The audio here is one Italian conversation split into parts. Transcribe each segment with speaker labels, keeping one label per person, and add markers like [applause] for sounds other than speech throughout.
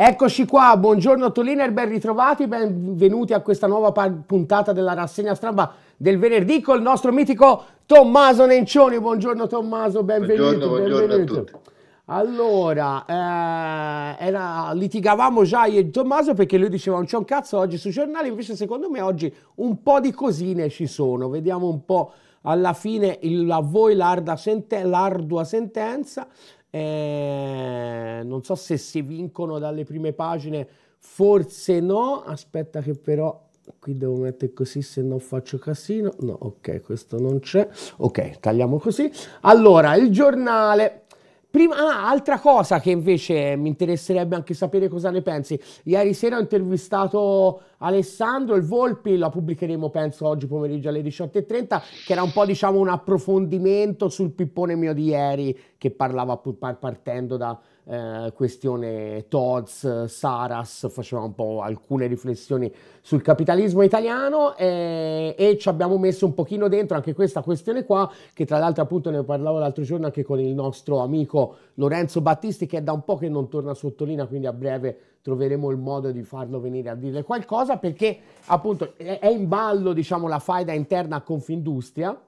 Speaker 1: Eccoci qua, buongiorno Toliner, ben ritrovati, benvenuti a questa nuova puntata della rassegna stramba del venerdì con il nostro mitico Tommaso Nencioni. Buongiorno Tommaso, benvenuto. Buongiorno, buongiorno benvenuto. a tutti. Allora, eh, era, litigavamo già io e Tommaso perché lui diceva non c'è un cazzo oggi sui giornali, invece secondo me oggi un po' di cosine ci sono, vediamo un po' alla fine il, a voi l'ardua sentenza eh, non so se si vincono dalle prime pagine, forse no. Aspetta che però qui devo mettere così se no faccio casino. No, ok, questo non c'è. Ok, tagliamo così. Allora, il giornale Prima, ah, altra cosa che invece mi interesserebbe anche sapere cosa ne pensi. Ieri sera ho intervistato Alessandro, il Volpi, la pubblicheremo penso oggi pomeriggio alle 18.30, che era un po' diciamo un approfondimento sul pippone mio di ieri, che parlava partendo da, eh, questione Toz, Saras, faceva un po' alcune riflessioni sul capitalismo italiano eh, e ci abbiamo messo un pochino dentro anche questa questione qua, che tra l'altro appunto ne parlavo l'altro giorno anche con il nostro amico Lorenzo Battisti che è da un po' che non torna su Torino, quindi a breve troveremo il modo di farlo venire a dire qualcosa perché appunto è in ballo diciamo la faida interna a Confindustria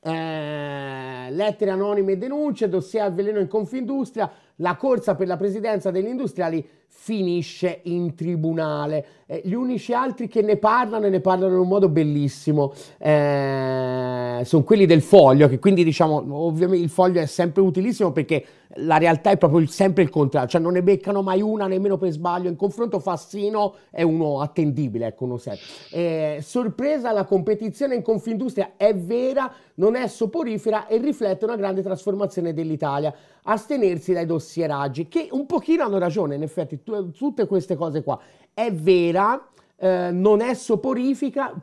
Speaker 1: eh, lettere anonime e denunce, dossier al veleno in Confindustria, la corsa per la presidenza degli industriali finisce in tribunale. Eh, gli unici altri che ne parlano e ne parlano in un modo bellissimo eh, sono quelli del foglio, che quindi diciamo ovviamente il foglio è sempre utilissimo perché la realtà è proprio il, sempre il contrario, cioè non ne beccano mai una nemmeno per sbaglio, in confronto Fassino è uno attendibile, ecco, non serio. Eh, sorpresa, la competizione in Confindustria è vera, non è soporifera e riflette una grande trasformazione dell'Italia, astenersi dai dossieraggi, che un pochino hanno ragione, in effetti, tutte queste cose qua. È vera, eh, non è soporifera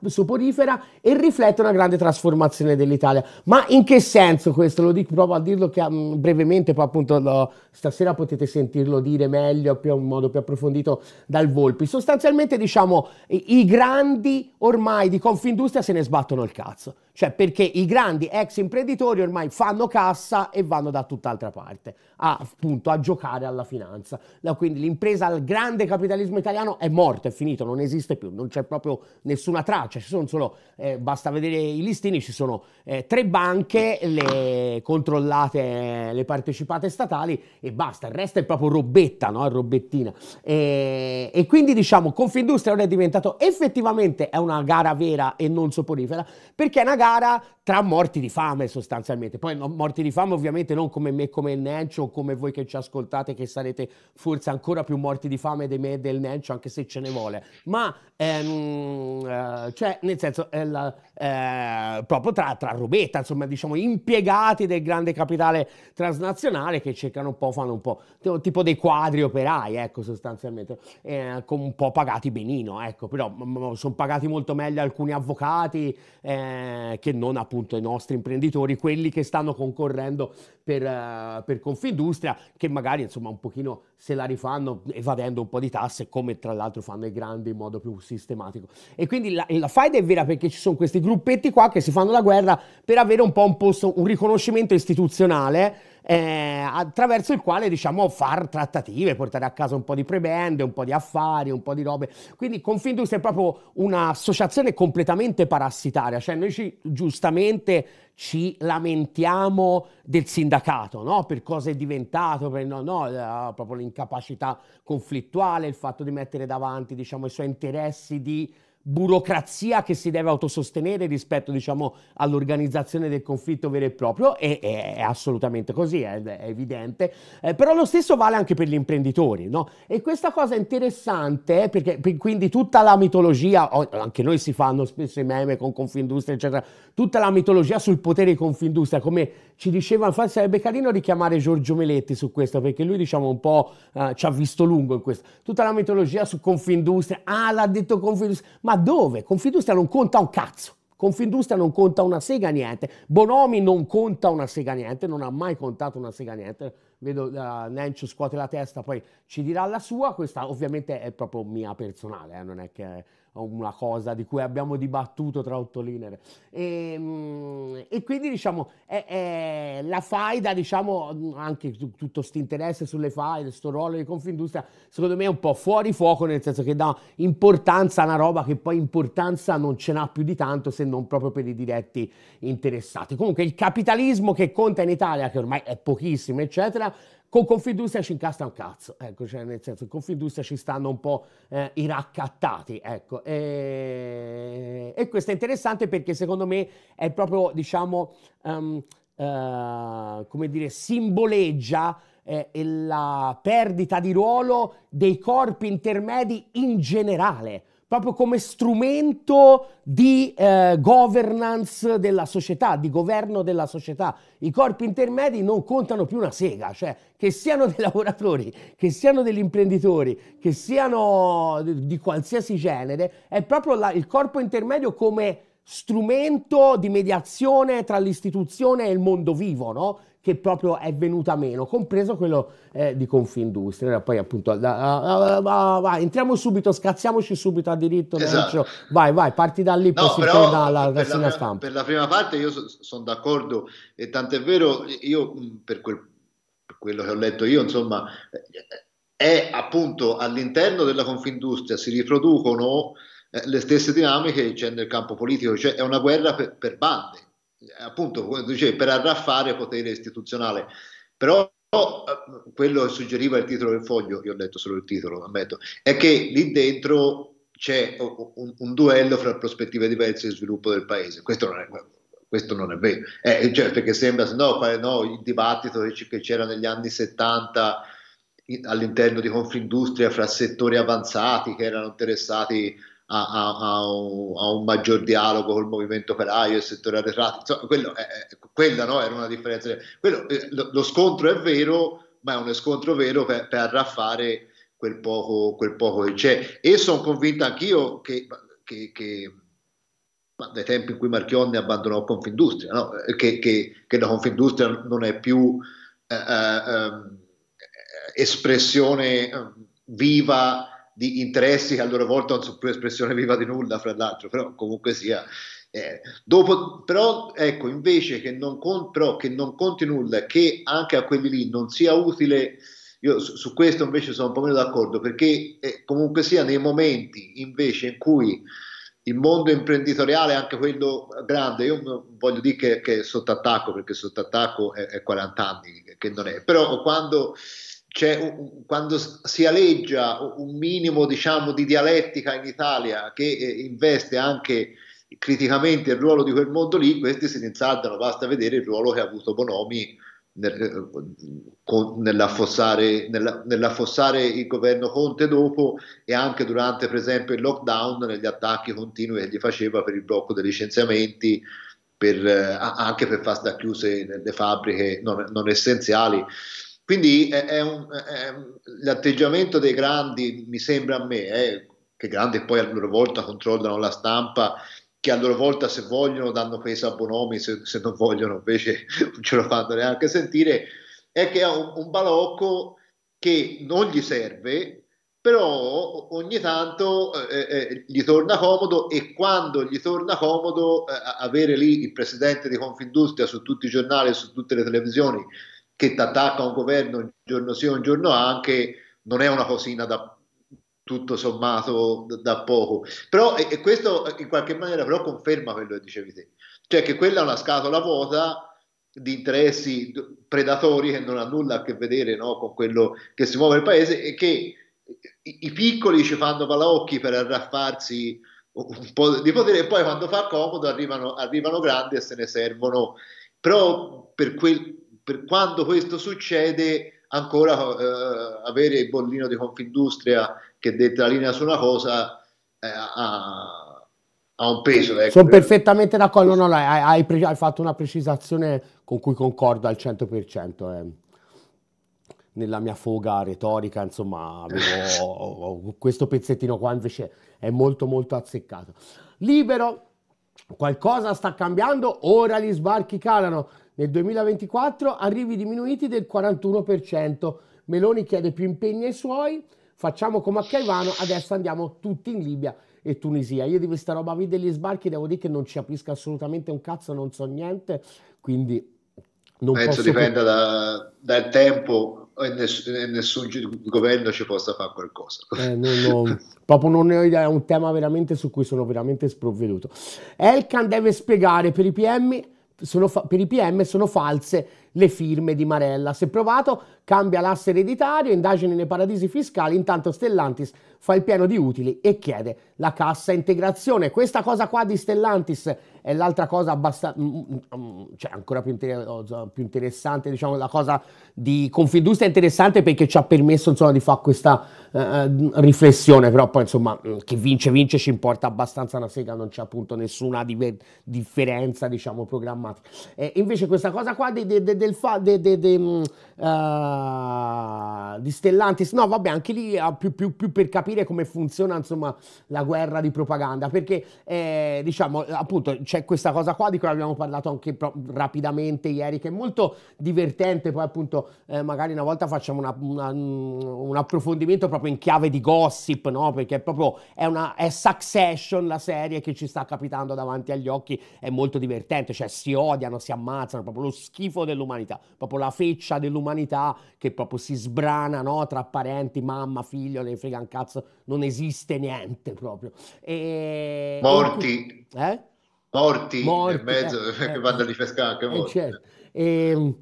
Speaker 1: e riflette una grande trasformazione dell'Italia. Ma in che senso questo? Lo dico, proprio a dirlo che, mh, mm, brevemente, poi appunto lo, stasera potete sentirlo dire meglio, più, in modo più approfondito dal Volpi. Sostanzialmente diciamo i, i grandi ormai di Confindustria se ne sbattono il cazzo cioè perché i grandi ex imprenditori ormai fanno cassa e vanno da tutt'altra parte, a, appunto a giocare alla finanza. Quindi l'impresa al grande capitalismo italiano è morto, è finito, non esiste più, non c'è proprio nessuna traccia, ci sono solo, eh, basta vedere i listini, ci sono eh, tre banche, le controllate, le partecipate statali e basta, il resto è proprio robetta, no? robettina. E, e quindi diciamo Confindustria ora è diventato effettivamente è una gara vera e non soporifera perché è una gara gara tra morti di fame sostanzialmente. Poi no, morti di fame ovviamente non come me, come il Nencio o come voi che ci ascoltate che sarete forse ancora più morti di fame di me e del Nencio anche se ce ne vuole. Ma ehm, eh, cioè nel senso eh, eh, proprio tra, tra robetta, insomma diciamo impiegati del grande capitale transnazionale che cercano un po', fanno un po' tipo dei quadri operai, ecco sostanzialmente, eh, con un po' pagati benino, ecco, però sono pagati molto meglio alcuni avvocati. Eh, che non appunto i nostri imprenditori, quelli che stanno concorrendo per, eh, per, Confindustria, che magari insomma un pochino se la rifanno evadendo un po' di tasse, come tra l'altro fanno i grandi in modo più sistematico. E quindi la, la faida è vera perché ci sono questi gruppetti qua che si fanno la guerra per avere un po' un posto, un riconoscimento istituzionale eh, attraverso il quale diciamo far trattative, portare a casa un po' di prebende, un po' di affari, un po' di robe. Quindi Confindustria è proprio un'associazione completamente parassitaria, cioè noi ci, giustamente ci lamentiamo del sindacato, no? per cosa è diventato, per no, no, eh, proprio l'incapacità conflittuale, il fatto di mettere davanti diciamo, i suoi interessi di burocrazia che si deve autosostenere rispetto diciamo, all'organizzazione del conflitto vero e proprio e è assolutamente così, è, è evidente, eh, però lo stesso vale anche per gli imprenditori no? e questa cosa è interessante eh, perché per, quindi tutta la mitologia, anche noi si fanno spesso i meme con Confindustria eccetera, tutta la mitologia sul potere di Confindustria come ci diceva infatti sarebbe carino richiamare Giorgio Meletti su questo perché lui diciamo un po' eh, ci ha visto lungo in questo, tutta la mitologia su Confindustria, ah l'ha detto Confindustria, ma ma dove? Confindustria non conta un cazzo. Confindustria non conta una sega niente, Bonomi non conta una sega niente, non ha mai contato una sega niente, vedo uh, eh, Nencio scuote la testa, poi ci dirà la sua, questa ovviamente è proprio mia personale, eh, non è che una cosa di cui abbiamo dibattuto tra otto linee. E, ehm, e quindi diciamo è, è la faida, diciamo anche tutto questo interesse sulle faide, questo ruolo di Confindustria, secondo me è un po' fuori fuoco, nel senso che dà importanza a una roba che poi importanza non ce n'ha più di tanto se non proprio per i diretti interessati. Comunque il capitalismo che conta in Italia, che ormai è pochissimo, eccetera, con Confindustria ci incasta un cazzo, ecco, cioè nel senso, Confindustria ci stanno un po' eh, i raccattati, ecco. E, e, questo è interessante perché secondo me è proprio, diciamo, um, uh, come dire, simboleggia eh, la perdita di ruolo dei corpi intermedi in generale proprio come strumento di eh, governance della società, di governo della società. I corpi intermedi non contano più una sega, cioè che siano dei [laughs] lavoratori, che siano degli imprenditori, che siano di qualsiasi genere, è proprio la, il corpo intermedio come strumento di mediazione tra l'istituzione e il mondo vivo, no? che proprio è venuta meno, compreso quello eh, di Confindustria. Poi appunto, da, ah, ah, ah, entriamo subito, scazziamoci subito a diritto. Esatto. Vai, vai, parti da lì, no, poi però, si torna alla rassegna stampa.
Speaker 2: Per la prima parte io so, sono d'accordo e tant'è vero, io per, quel, per quello che ho letto io, insomma, è appunto all'interno della Confindustria si riproducono eh, le stesse dinamiche che c'è nel campo politico, cioè è una guerra per, per bande appunto, come dicevi, per arraffare potere istituzionale. Però eh, quello che suggeriva il titolo del foglio, io ho letto solo il titolo, ammetto, è che lì dentro c'è un, un duello fra prospettive diverse di sviluppo del paese. Questo non è, questo non è vero, eh, cioè, perché certo sembra no, no, il dibattito che c'era negli anni 70 all'interno di Confindustria fra settori avanzati che erano interessati a, a, un, a, un, maggior dialogo col movimento operaio, e il settore arretrato, insomma, quello è, quella no, era una differenza. Quello, eh, lo, lo, scontro è vero, ma è uno scontro vero per, per arraffare quel poco, quel poco che c'è. E sono convinto anch'io che, che, che dai tempi in cui Marchionne abbandonò Confindustria, no? Eh, che, che, la Confindustria non è più eh, eh, ehm, espressione eh, viva di interessi che a loro volta non sono più espressione viva di nulla, fra l'altro, però comunque sia. Eh, dopo, però ecco, invece che non, con, però, che non conti nulla, che anche a quelli lì non sia utile, io su, su questo invece sono un po' meno d'accordo, perché eh, comunque sia nei momenti invece in cui il mondo imprenditoriale, anche quello grande, io voglio dire che, che è sotto attacco, perché sotto attacco è, è 40 anni, che non è, però quando c'è un, quando si aleggia un minimo diciamo, di dialettica in Italia che eh, investe anche criticamente il ruolo di quel mondo lì, questi si ne basta vedere il ruolo che ha avuto Bonomi nel, eh, con, nell'affossare, nella, nell'affossare, il governo Conte dopo e anche durante per esempio il lockdown, negli attacchi continui che gli faceva per il blocco dei licenziamenti, per, eh, anche per far sta chiuse le fabbriche non, non essenziali. Quindi è, è un, è, l'atteggiamento dei grandi, mi sembra a me, eh, che grandi poi a loro volta controllano la stampa, che a loro volta se vogliono danno peso a Bonomi, se, se non vogliono invece [laughs] non ce lo fanno neanche sentire, è che è un, un balocco che non gli serve, però ogni tanto eh, eh, gli torna comodo e quando gli torna comodo eh, avere lì il presidente di Confindustria su tutti i giornali, su tutte le televisioni che ti attacca un governo un giorno sì o un giorno anche, non è una cosina da tutto sommato da poco. Però e, e questo in qualche maniera però conferma quello che dicevi te, cioè che quella è una scatola vuota di interessi predatori che non ha nulla a che vedere no, con quello che si muove il paese e che i, i piccoli ci fanno palocchi per arraffarsi un po' di potere e poi quando fa comodo arrivano, arrivano grandi e se ne servono però per quel per quando questo succede ancora eh, avere il bollino di Confindustria che detta linea su una cosa eh, ha, ha, un peso. Ecco. Sono
Speaker 1: perfettamente d'accordo, no, no, hai, hai, hai, fatto una precisazione con cui concordo al 100%. Eh. Nella mia foga retorica, insomma, avevo [laughs] questo pezzettino qua invece è molto molto azzeccato. Libero, qualcosa sta cambiando, ora gli sbarchi calano. Nel 2024 arrivi diminuiti del 41%. Meloni chiede più impegni ai suoi. Facciamo come a Caivano, adesso andiamo tutti in Libia e Tunisia. Io di questa roba qui degli sbarchi devo dire che non ci capisco assolutamente un cazzo, non so niente, quindi non Penso dipenda da, dal
Speaker 2: tempo e ness- nessun governo ci possa fare qualcosa.
Speaker 1: Eh, non, non, [laughs] proprio non ne ho idea, è un tema veramente su cui sono veramente sprovveduto. Elkan deve spiegare per i PM fa- per i PM sono false le firme di Marella. Se provato, cambia l'asse ereditario, indagini nei paradisi fiscali, intanto Stellantis fa il pieno di utili e chiede la cassa integrazione. Questa cosa qua di Stellantis è l'altra cosa abbastanza, mm, mm, mm, cioè ancora più, inter oh, più, interessante, diciamo la cosa di Confindustria è interessante perché ci ha permesso insomma, di fare questa eh, eh riflessione, però poi insomma chi vince vince ci importa abbastanza una sega, non c'è appunto nessuna differenza diciamo programmatica. E invece questa cosa qua di, di, di del fa, de, de, de, uh, di Stellantis, no vabbè anche lì eh, più, più, più, per capire come funziona insomma la guerra di propaganda, perché eh, diciamo appunto c'è questa cosa qua di cui abbiamo parlato anche rapidamente ieri che è molto divertente, poi appunto eh, magari una volta facciamo una, una, mm, un approfondimento proprio in chiave di gossip, no? perché è proprio è, una, è Succession la serie che ci sta capitando davanti agli occhi, è molto divertente, cioè si odiano, si ammazzano, proprio lo schifo dell'umanità dell'umanità, proprio la feccia dell'umanità che proprio si sbrana no? tra parenti, mamma, figlio, ne frega un cazzo, non esiste niente proprio. E... Morti. Eh?
Speaker 2: Morti, morti, nel mezzo eh, che [laughs] eh. vanno a rifrescare anche eh, certo.
Speaker 1: e, ehm,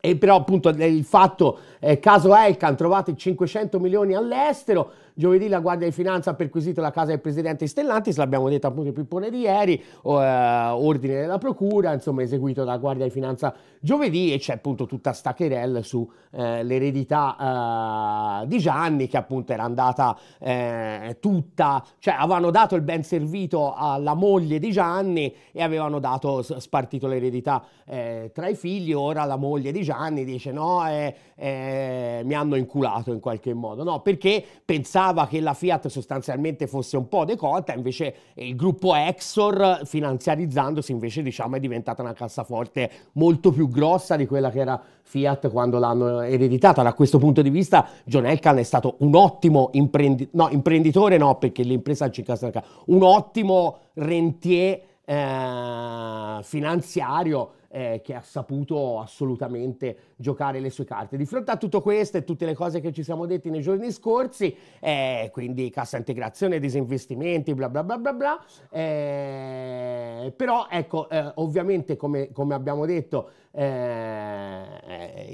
Speaker 1: e, però appunto il fatto, eh, caso Elkan, trovate 500 milioni all'estero, Giovedì la Guardia di Finanza ha perquisito la casa del presidente Stellantis, l'abbiamo detto appunto il pippone di ieri, eh, ordine della procura, insomma eseguito dalla Guardia di Finanza giovedì e c'è appunto tutta sta querella sull'eredità eh, eh, di Gianni che appunto era andata eh, tutta, cioè avevano dato il ben servito alla moglie di Gianni e avevano dato, spartito l'eredità eh, tra i figli, ora la moglie di Gianni dice no, eh, mi hanno inculato in qualche modo, no? Perché pensare sembrava che la Fiat sostanzialmente fosse un po' decolta, invece il gruppo Exor finanziarizzandosi invece diciamo è diventata una cassaforte molto più grossa di quella che era Fiat quando l'hanno ereditata. Da questo punto di vista John Elkann è stato un ottimo imprendi no, imprenditore, no perché l'impresa ci castra un ottimo rentier eh, finanziario eh, che ha saputo assolutamente giocare le sue carte. Di fronte a tutto questo e tutte le cose che ci siamo detti nei giorni scorsi, eh, quindi cassa integrazione, disinvestimenti, bla bla bla bla bla, eh, però ecco, eh, ovviamente come, come abbiamo detto, eh,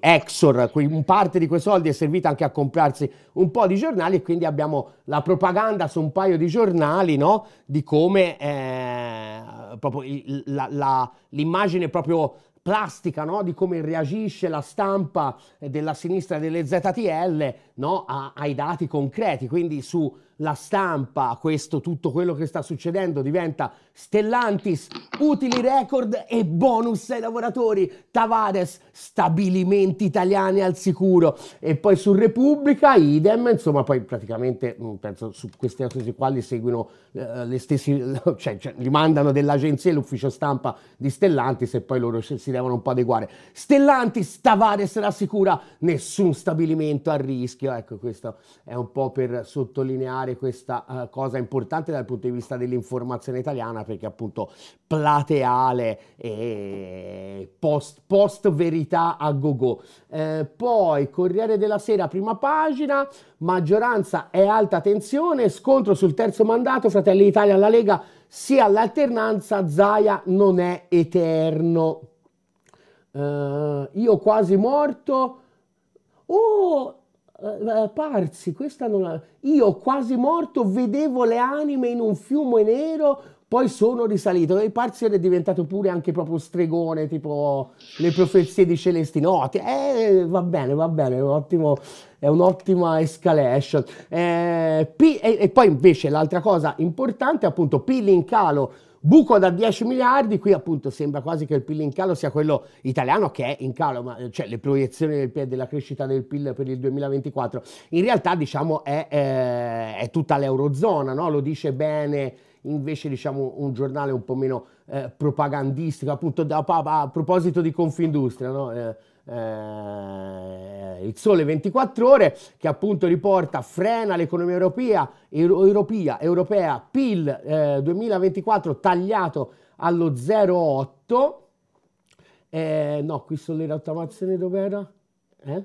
Speaker 1: Exor, parte di quei soldi è servita anche a comprarsi un po' di giornali e quindi abbiamo la propaganda su un paio di giornali no? di come eh, proprio la, la, l'immagine proprio plastica no? di come reagisce la stampa della sinistra delle ZTL no, a, ai dati concreti, quindi sulla stampa questo, tutto quello che sta succedendo diventa Stellantis, utili record e bonus ai lavoratori, Tavares, stabilimenti italiani al sicuro e poi su Repubblica, idem, insomma poi praticamente mm, penso su queste articoli qua li seguono eh, le stesse, [laughs] cioè, cioè li mandano dell'agenzia e l'ufficio stampa di Stellantis e poi loro si devono un po' adeguare. Stellantis, Tavares rassicura, nessun stabilimento a rischio rischio, ecco questo è un po' per sottolineare questa uh, cosa importante dal punto di vista dell'informazione italiana perché appunto plateale e post, post verità a go. Eh, poi Corriere della Sera, prima pagina, maggioranza è alta tensione, scontro sul terzo mandato, Fratelli Italia alla Lega sia l'alternanza, Zaia non è eterno. Uh, io quasi morto. Oh, uh, parsi, questa non la... Io quasi morto vedevo le anime in un fiume nero, poi sono risalito. E Parsi è diventato pure anche proprio stregone, tipo le profezie di Celesti Noti. Eh, va bene, va bene, un ottimo, è un'ottima escalation. Eh, P, e, e, poi invece l'altra cosa importante, appunto, in calo Buco da 10 miliardi, qui appunto sembra quasi che il PIL in calo sia quello italiano che è in calo, ma eh, cioè le proiezioni del PIL, della crescita del PIL per il 2024, in realtà diciamo è, eh, è tutta l'eurozona, no? lo dice bene invece diciamo un giornale un po' meno eh, propagandistico, appunto da, a, proposito di Confindustria, no? eh, eh, il Sole 24 Ore, che appunto riporta frena l'economia europea, euro, europea, europea PIL eh, 2024 tagliato allo 0,8. Eh, no, qui sono le rottamazioni dov'era? Eh? eh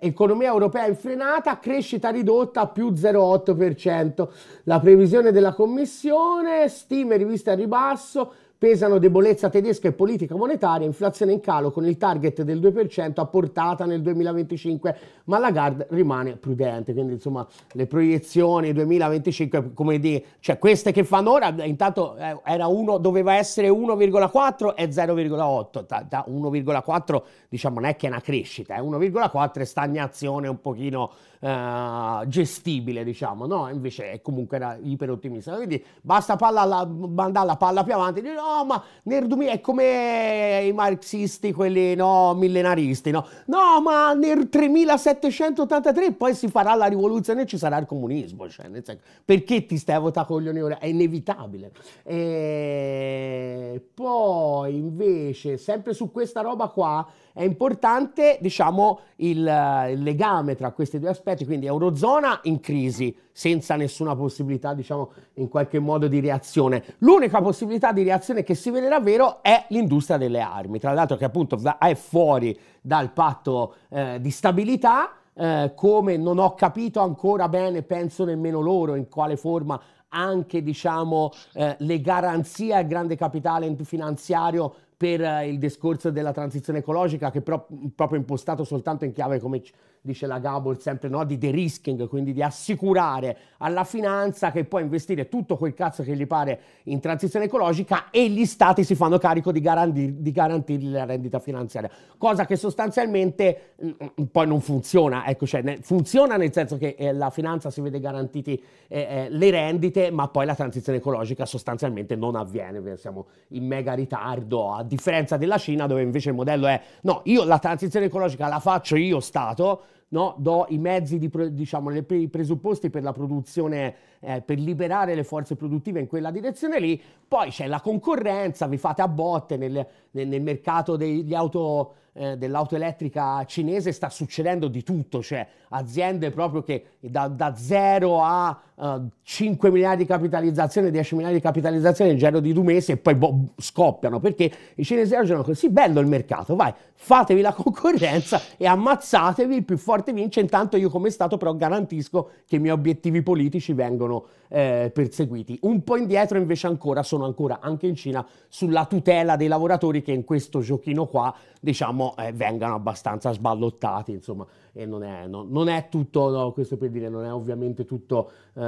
Speaker 1: economia europea infrenata, crescita ridotta più 0,8%. La previsione della Commissione, stime riviste a ribasso, pesano debolezza tedesca e politica monetaria, inflazione in calo con il target del 2% a portata nel 2025, ma Lagarde rimane prudente, quindi insomma le proiezioni 2025, come di, cioè queste che fanno ora, eh, intanto eh, era uno, doveva essere 1,4 e 0,8, da, 1,4 diciamo non è che è una crescita, eh, 1,4 è stagnazione un pochino eh, gestibile, diciamo, no? Invece è comunque era iperottimistico. Quindi basta palla alla, mandare la palla più avanti, dire, no, ma nel 2000 è come i marxisti, quelli no, millenaristi, no? No, ma nel 3783 poi si farà la rivoluzione e ci sarà il comunismo, cioè, nel senso, perché ti stai a votare coglioni ora? È inevitabile. E poi invece, sempre su questa roba qua, è importante, diciamo, il, eh, il, legame tra questi due aspetti, quindi Eurozona in crisi, senza nessuna possibilità, diciamo, in qualche modo di reazione. L'unica possibilità di reazione che si vede davvero è l'industria delle armi, tra l'altro che appunto è fuori dal patto eh, di stabilità, eh, come non ho capito ancora bene, penso nemmeno loro, in quale forma anche diciamo, eh, le garanzie al grande capitale finanziario per eh, il discorso della transizione ecologica, che però proprio impostato soltanto in chiave come dice la Gabor sempre, no, di de-risking, quindi di assicurare alla finanza che può investire tutto quel cazzo che gli pare in transizione ecologica e gli stati si fanno carico di, garantir, di garantirgli la rendita finanziaria, cosa che sostanzialmente mh, mm, mm, poi non funziona, ecco, cioè, ne, funziona nel senso che eh, la finanza si vede garantiti eh, eh, le rendite, ma poi la transizione ecologica sostanzialmente non avviene, siamo in mega ritardo, a differenza della Cina dove invece il modello è no, io la transizione ecologica la faccio io Stato, no? do i mezzi, di, diciamo, i presupposti per la produzione, eh, per liberare le forze produttive in quella direzione lì, poi c'è la concorrenza, vi fate a botte nel, nel, nel mercato degli auto eh, dell'auto elettrica cinese sta succedendo di tutto, cioè aziende proprio che da, da 0 a uh, eh, 5 miliardi di capitalizzazione, 10 miliardi di capitalizzazione nel giro di due mesi e poi boh, scoppiano perché i cinesi oggi dicono così, bello il mercato, vai, fatevi la [laughs] concorrenza e ammazzatevi, il più forte vince, intanto io come Stato però garantisco che i miei obiettivi politici vengono eh, perseguiti. Un po' indietro invece ancora sono ancora anche in Cina sulla tutela dei lavoratori che in questo giochino qua diciamo eh, vengano abbastanza sballottati, insomma, e non è, no, non è tutto, no, questo per dire, non è ovviamente tutto eh,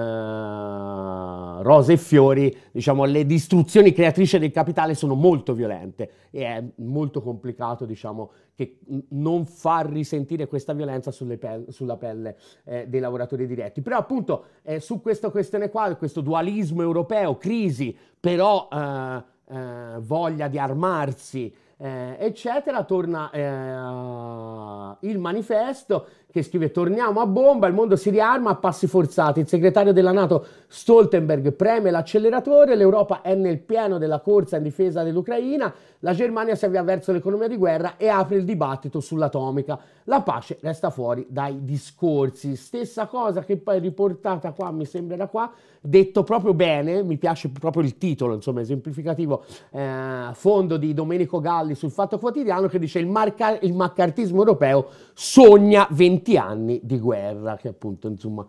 Speaker 1: rose e fiori, diciamo, le distruzioni creatrici del capitale sono molto violente e è molto complicato, diciamo, che non far risentire questa violenza pe sulla pelle eh, dei lavoratori diretti. Però appunto eh, su questa questione qua, questo dualismo europeo, crisi, però eh, eh, voglia di armarsi, eh, eccetera, torna eh, il manifesto che scrive torniamo a bomba, il mondo si riarma a passi forzati, il segretario della Nato Stoltenberg preme l'acceleratore, l'Europa è nel pieno della corsa in difesa dell'Ucraina, la Germania si avvia verso l'economia di guerra e apre il dibattito sull'atomica. La pace resta fuori dai discorsi. Stessa cosa che poi riportata qua, mi sembra da qua, detto proprio bene, mi piace proprio il titolo, insomma esemplificativo, eh, fondo di Domenico Galli sul Fatto Quotidiano che dice il, marca- il maccartismo europeo sogna 20 20 anni di guerra, che appunto insomma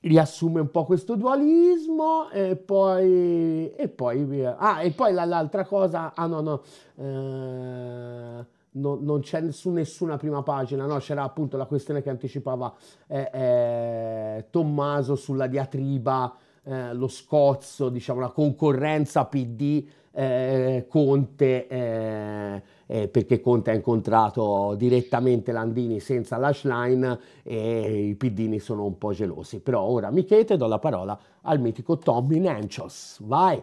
Speaker 1: riassume un po' questo dualismo e poi, e poi, ah, e poi l'altra cosa, ah no no, eh, no non c'è nessun, nessuna prima pagina, no, c'era appunto la questione che anticipava eh, eh, Tommaso sulla diatriba, eh, lo scozzo, diciamo la concorrenza PD eh, Conte eh, eh, perché Conte ha incontrato direttamente Landini senza lash line e i piddini sono un po' gelosi. Però ora Michele do la parola al mitico Tommy Nancios. Vai!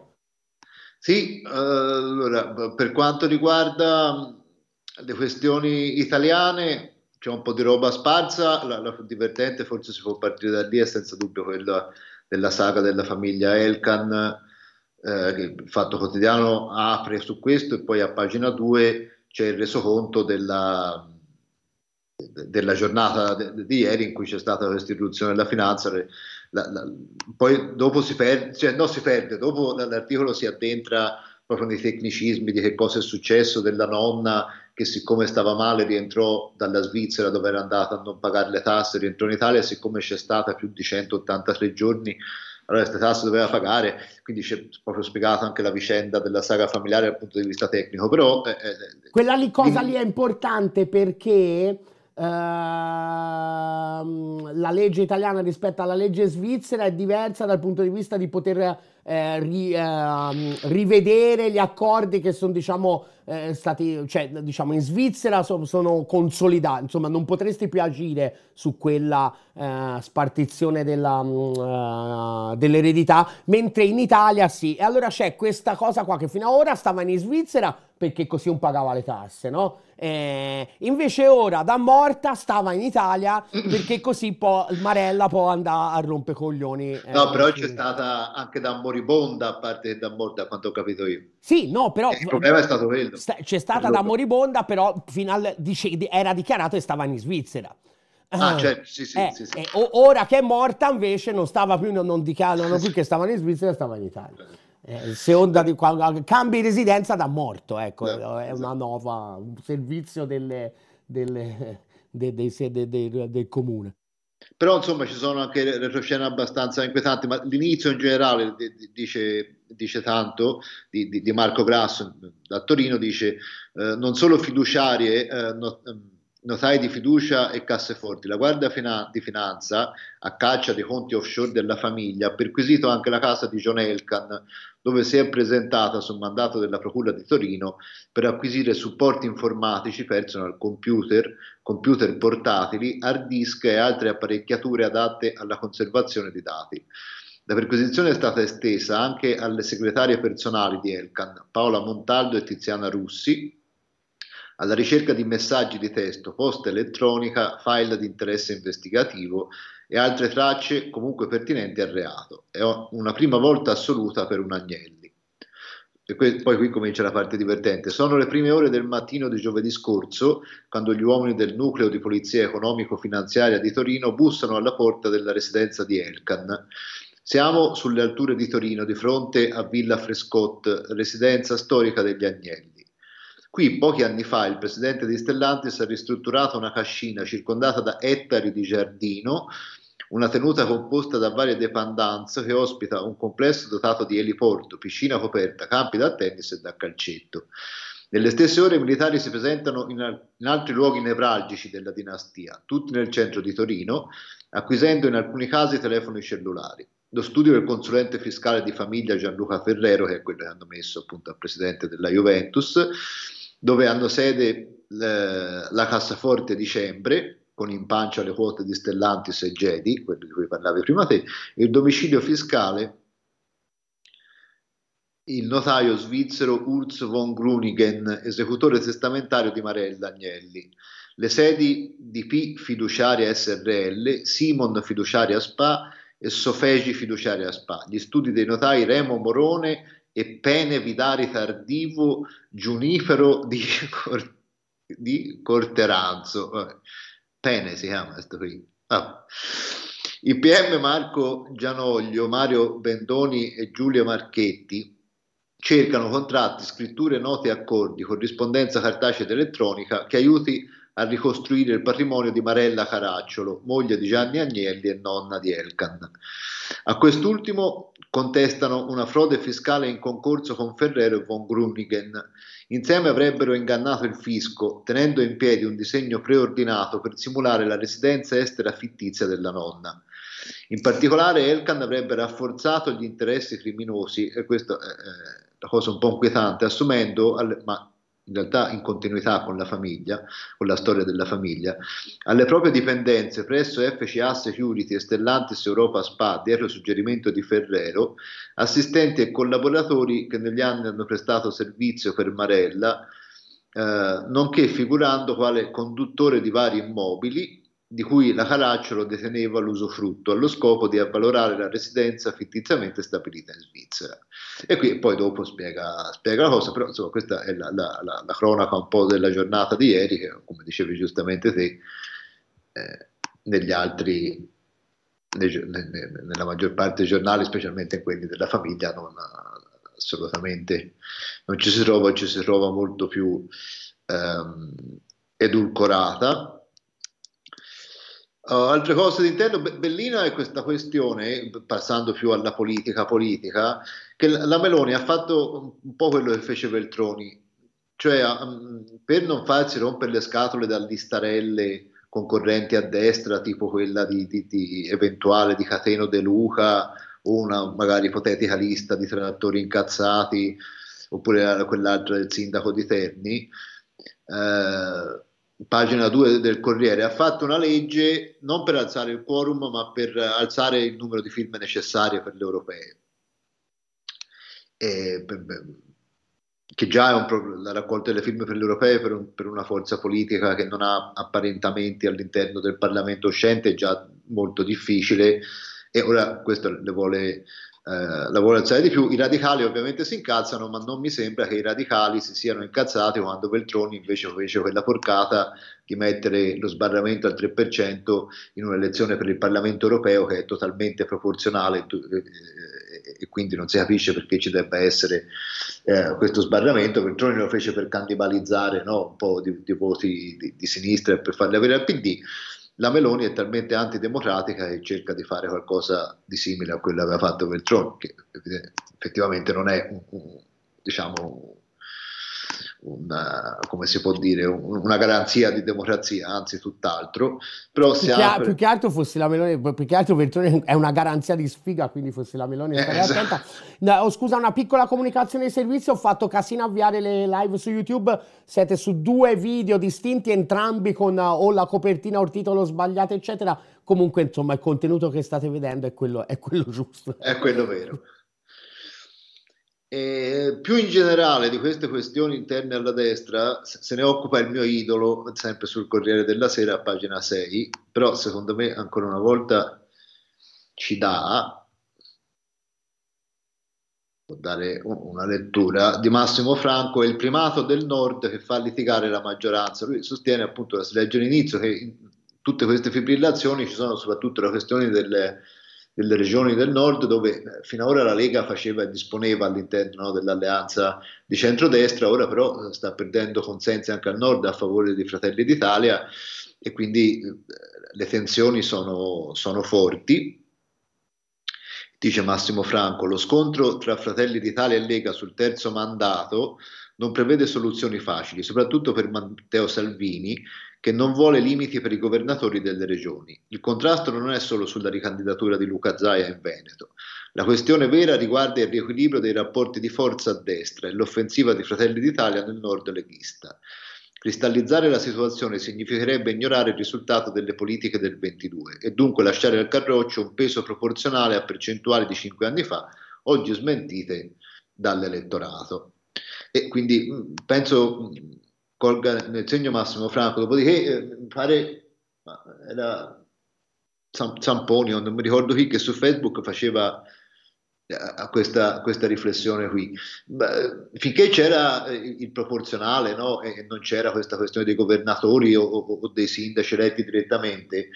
Speaker 2: Sì, allora, per quanto riguarda le questioni italiane, c'è un po' di roba sparsa, la, la divertente forse si può partire da lì è senza dubbio quella della saga della famiglia Elkan eh, il Fatto Quotidiano apre su questo e poi a pagina 2 c'è il resoconto della, della giornata di, di ieri in cui c'è stata questa istituzione della finanza. La, la, poi dopo si perde, cioè no si perde, dopo l'articolo si addentra proprio nei tecnicismi di che cosa è successo della nonna che siccome stava male rientrò dalla Svizzera dove era andata a non pagare le tasse, rientrò in Italia siccome c'è stata più di 183 giorni allora Stetas doveva pagare, quindi c'è proprio spiegato anche la vicenda della saga familiare dal punto di vista tecnico, però... Eh, eh
Speaker 1: Quella lì, cosa lì è importante perché Ehm, la legge italiana rispetto alla legge svizzera è diversa dal punto di vista di poter eh, ri, eh, rivedere gli accordi che sono diciamo eh, stati cioè diciamo in Svizzera so, sono consolidati insomma non potresti più agire su quella eh, spartizione della, mh, mm, eh, dell'eredità mentre in Italia sì e allora c'è questa cosa qua che fino ad ora stava in Svizzera perché così non pagava le tasse no? Eh, invece ora da morta stava in Italia [clears throat] perché così può, Marella può andare a rompere coglioni. Eh, no, però
Speaker 2: c'è stata anche da moribonda a parte che da morta, quanto ho capito io.
Speaker 1: Sì, no, però... il problema è stato quello. Sta, c'è stata da moribonda, però fino al, dice, era dichiarato che stava in Svizzera. Ah, ah, certo, sì, sì, eh, sì, sì. Eh, ora che è morta invece non stava più, non, non dichiarano più [laughs] che stava in Svizzera, stava in Italia. Eh, se onda di, cambi residenza da morto, ecco, no, è esatto. una nuova, un servizio delle, delle, de, de, de, del comune.
Speaker 2: Però insomma ci sono anche retroscene abbastanza inquietanti, ma l'inizio in generale dice, dice tanto di, di, Marco Grasso da Torino, dice eh, non solo fiduciarie eh, no, ehm, notai di fiducia e casseforti. La Guardia di Finanza, a caccia dei conti offshore della famiglia, ha perquisito anche la casa di John Elkan, dove si è presentata su mandato della Procura di Torino per acquisire supporti informatici, personal computer, computer portatili, hard disk e altre apparecchiature adatte alla conservazione di dati. La perquisizione è stata estesa anche alle segretarie personali di Elkan, Paola Montaldo e Tiziana Russi, alla ricerca di messaggi di testo, posta elettronica, file di interesse investigativo e altre tracce comunque pertinenti al reato. È una prima volta assoluta per un Agnelli. E poi qui comincia la parte divertente. Sono le prime ore del mattino di giovedì scorso, quando gli uomini del nucleo di polizia economico-finanziaria di Torino bussano alla porta della residenza di Elkan. Siamo sulle alture di Torino, di fronte a Villa Frescott, residenza storica degli Agnelli. Qui pochi anni fa il presidente di Stellantis ha ristrutturato una cascina circondata da ettari di giardino, una tenuta composta da varie dependenze che ospita un complesso dotato di eliporto, piscina coperta, campi da tennis e da calcetto. Nelle stesse ore i militari si presentano in, in altri luoghi nevralgici della dinastia, tutti nel centro di Torino, acquisendo in alcuni casi telefoni cellulari lo studio del consulente fiscale di famiglia Gianluca Ferrero, che è quello che hanno messo appunto al presidente della Juventus, dove hanno sede eh, la cassaforte dicembre con in pancia le quote di Stellantis e Jedi, quello di cui parlavi prima te, il domicilio fiscale, il notaio svizzero Urs von Grunigen, esecutore testamentario di Marella Agnelli. Le sedi di P Fiduciaria SRL, Simon Fiduciaria SPA e Sofegi Fiduciaria SPA. Gli studi dei notai Remo Morone e pene vidari tardivo giunifero di, cor, di Corteranzo. Pene si chiama questo qui. Ah. I PM Marco Gianoglio, Mario Bendoni e Giulia Marchetti cercano contratti, scritture, note e accordi, corrispondenza cartacea ed elettronica che aiuti a ricostruire il patrimonio di Marella Caracciolo, moglie di Gianni Agnelli e nonna di Elkan. A quest'ultimo contestano una frode fiscale in concorso con Ferrero e von Grunigen. Insieme avrebbero ingannato il fisco, tenendo in piedi un disegno preordinato per simulare la residenza estera fittizia della nonna. In particolare Elkan avrebbe rafforzato gli interessi criminosi, e questa è la cosa un po' inquietante, assumendo, ma in realtà in continuità con la famiglia, con la storia della famiglia, alle proprie dipendenze presso FCA Security e Stellantis Europa SPA, dietro il suggerimento di Ferrero, assistenti e collaboratori che negli anni hanno prestato servizio per Marella, eh, nonché figurando quale conduttore di vari immobili, di cui la Caracciolo deteneva l'usufrutto allo scopo di avvalorare la residenza fittiziamente stabilita in Svizzera. E qui poi dopo spiega, spiega la cosa, però insomma questa è la, la, la, la, cronaca un po' della giornata di ieri, che come dicevi giustamente te, eh, negli altri, ne, ne, nella maggior parte dei giornali, specialmente quelli della famiglia, non, assolutamente non ci si trova, ci si trova molto più ehm, edulcorata Uh, altre cose di intendo, bellina è questa questione, passando più alla politica politica, che la Meloni ha fatto un po' quello che fece Veltroni, cioè um, per non farsi rompere le scatole dalle starelle concorrenti a destra, tipo quella di, di, di eventuale di Cateno De Luca o una magari ipotetica lista di trattori incazzati, oppure quell'altra del sindaco di Terni. Uh, pagina 2 del Corriere, ha fatto una legge non per alzare il quorum, ma per alzare il numero di firme necessarie per le europee. E, che già è un pro- la raccolta delle firme per le europee per, un, per, una forza politica che non ha apparentamenti all'interno del Parlamento uscente è già molto difficile e ora questo le vuole eh, lavorazione di più. I radicali ovviamente si incazzano, ma non mi sembra che i radicali si siano incazzati quando Veltroni invece fece quella porcata di mettere lo sbarramento al 3% in un'elezione per il Parlamento europeo che è totalmente proporzionale e, quindi non si capisce perché ci debba essere eh, questo sbarramento. Veltroni lo fece per cannibalizzare no, un po' di, di voti di, di sinistra per farli avere al PD la Meloni è talmente antidemocratica che cerca di fare qualcosa di simile a quello che aveva fatto Veltroni, che effettivamente non è un, diciamo, una, eh, come si può dire, una garanzia di democrazia, anzi tutt'altro. Però più, apre... che, più
Speaker 1: che altro fosse la Meloni, più che altro Veltroni è una garanzia di sfiga, quindi fosse la Meloni. Eh, esatto. no, oh, scusa, una piccola comunicazione di servizio, ho fatto casino avviare le live su YouTube, siete su due video distinti, entrambi con eh, o la copertina o il titolo sbagliato, eccetera. Comunque, insomma, il contenuto che state vedendo è quello, è quello giusto. È quello vero.
Speaker 2: E più in generale di queste questioni interne alla destra se ne occupa il mio idolo, sempre sul Corriere della Sera, a pagina 6, però secondo me ancora una volta ci dà, può dare una lettura, di Massimo Franco, è il primato del nord che fa litigare la maggioranza. Lui sostiene appunto, si legge all'inizio, che in tutte queste fibrillazioni ci sono soprattutto le questioni delle delle regioni del nord dove eh, finora la Lega faceva e disponeva all'interno no, dell'alleanza di centrodestra, ora però eh, sta perdendo consensi anche al nord a favore dei Fratelli d'Italia e quindi eh, le tensioni sono, sono forti. Dice Massimo Franco, lo scontro tra Fratelli d'Italia e Lega sul terzo mandato non prevede soluzioni facili, soprattutto per Matteo Salvini, che non vuole limiti per i governatori delle regioni. Il contrasto non è solo sulla ricandidatura di Luca Zaia in Veneto. La questione vera riguarda il riequilibrio dei rapporti di forza a destra e l'offensiva di Fratelli d'Italia nel nord leghista. Cristallizzare la situazione significherebbe ignorare il risultato delle politiche del 22 e dunque lasciare al Carroccio un peso proporzionale a percentuali di cinque anni fa, oggi smentite dall'elettorato. E quindi mm, penso mm, colga nel segno massimo Franco, dopodiché eh, pare era Sam, non mi ricordo chi, che su Facebook faceva eh, a questa, questa, riflessione qui. Finché c'era eh, il proporzionale no? e non c'era questa questione dei governatori o, o, o dei sindaci eletti direttamente,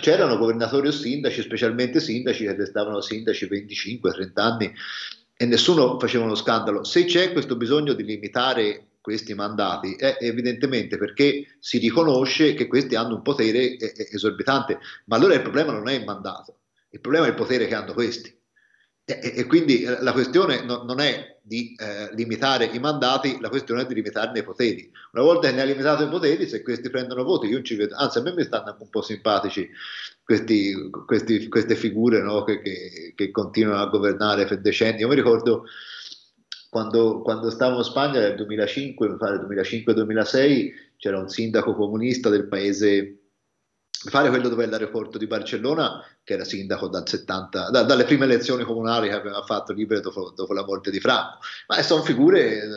Speaker 2: c'erano governatori o sindaci, specialmente sindaci che restavano sindaci 25-30 anni e nessuno faceva uno scandalo. Se c'è questo bisogno di limitare questi mandati è evidentemente perché si riconosce che questi hanno un potere eh, eh, esorbitante, ma allora il problema non è il mandato, il problema è il potere che hanno questi. E, e quindi eh, la questione no, non è di eh, limitare i mandati, la questione è di limitarne i poteri. Una volta che ne ha limitato i poteri, se questi prendono voti, io ci vedo, anzi a me mi stanno un po' simpatici questi, questi, queste figure no, che, che, che continuano a governare per decenni. Io mi ricordo quando, quando, stavo in Spagna nel 2005, mi pare 2005-2006, c'era un sindaco comunista del paese, mi pare quello dove è l'aeroporto di Barcellona, che era sindaco dal 70, da, dalle prime elezioni comunali che aveva fatto libero dopo, dopo la morte di Franco. Ma sono figure eh,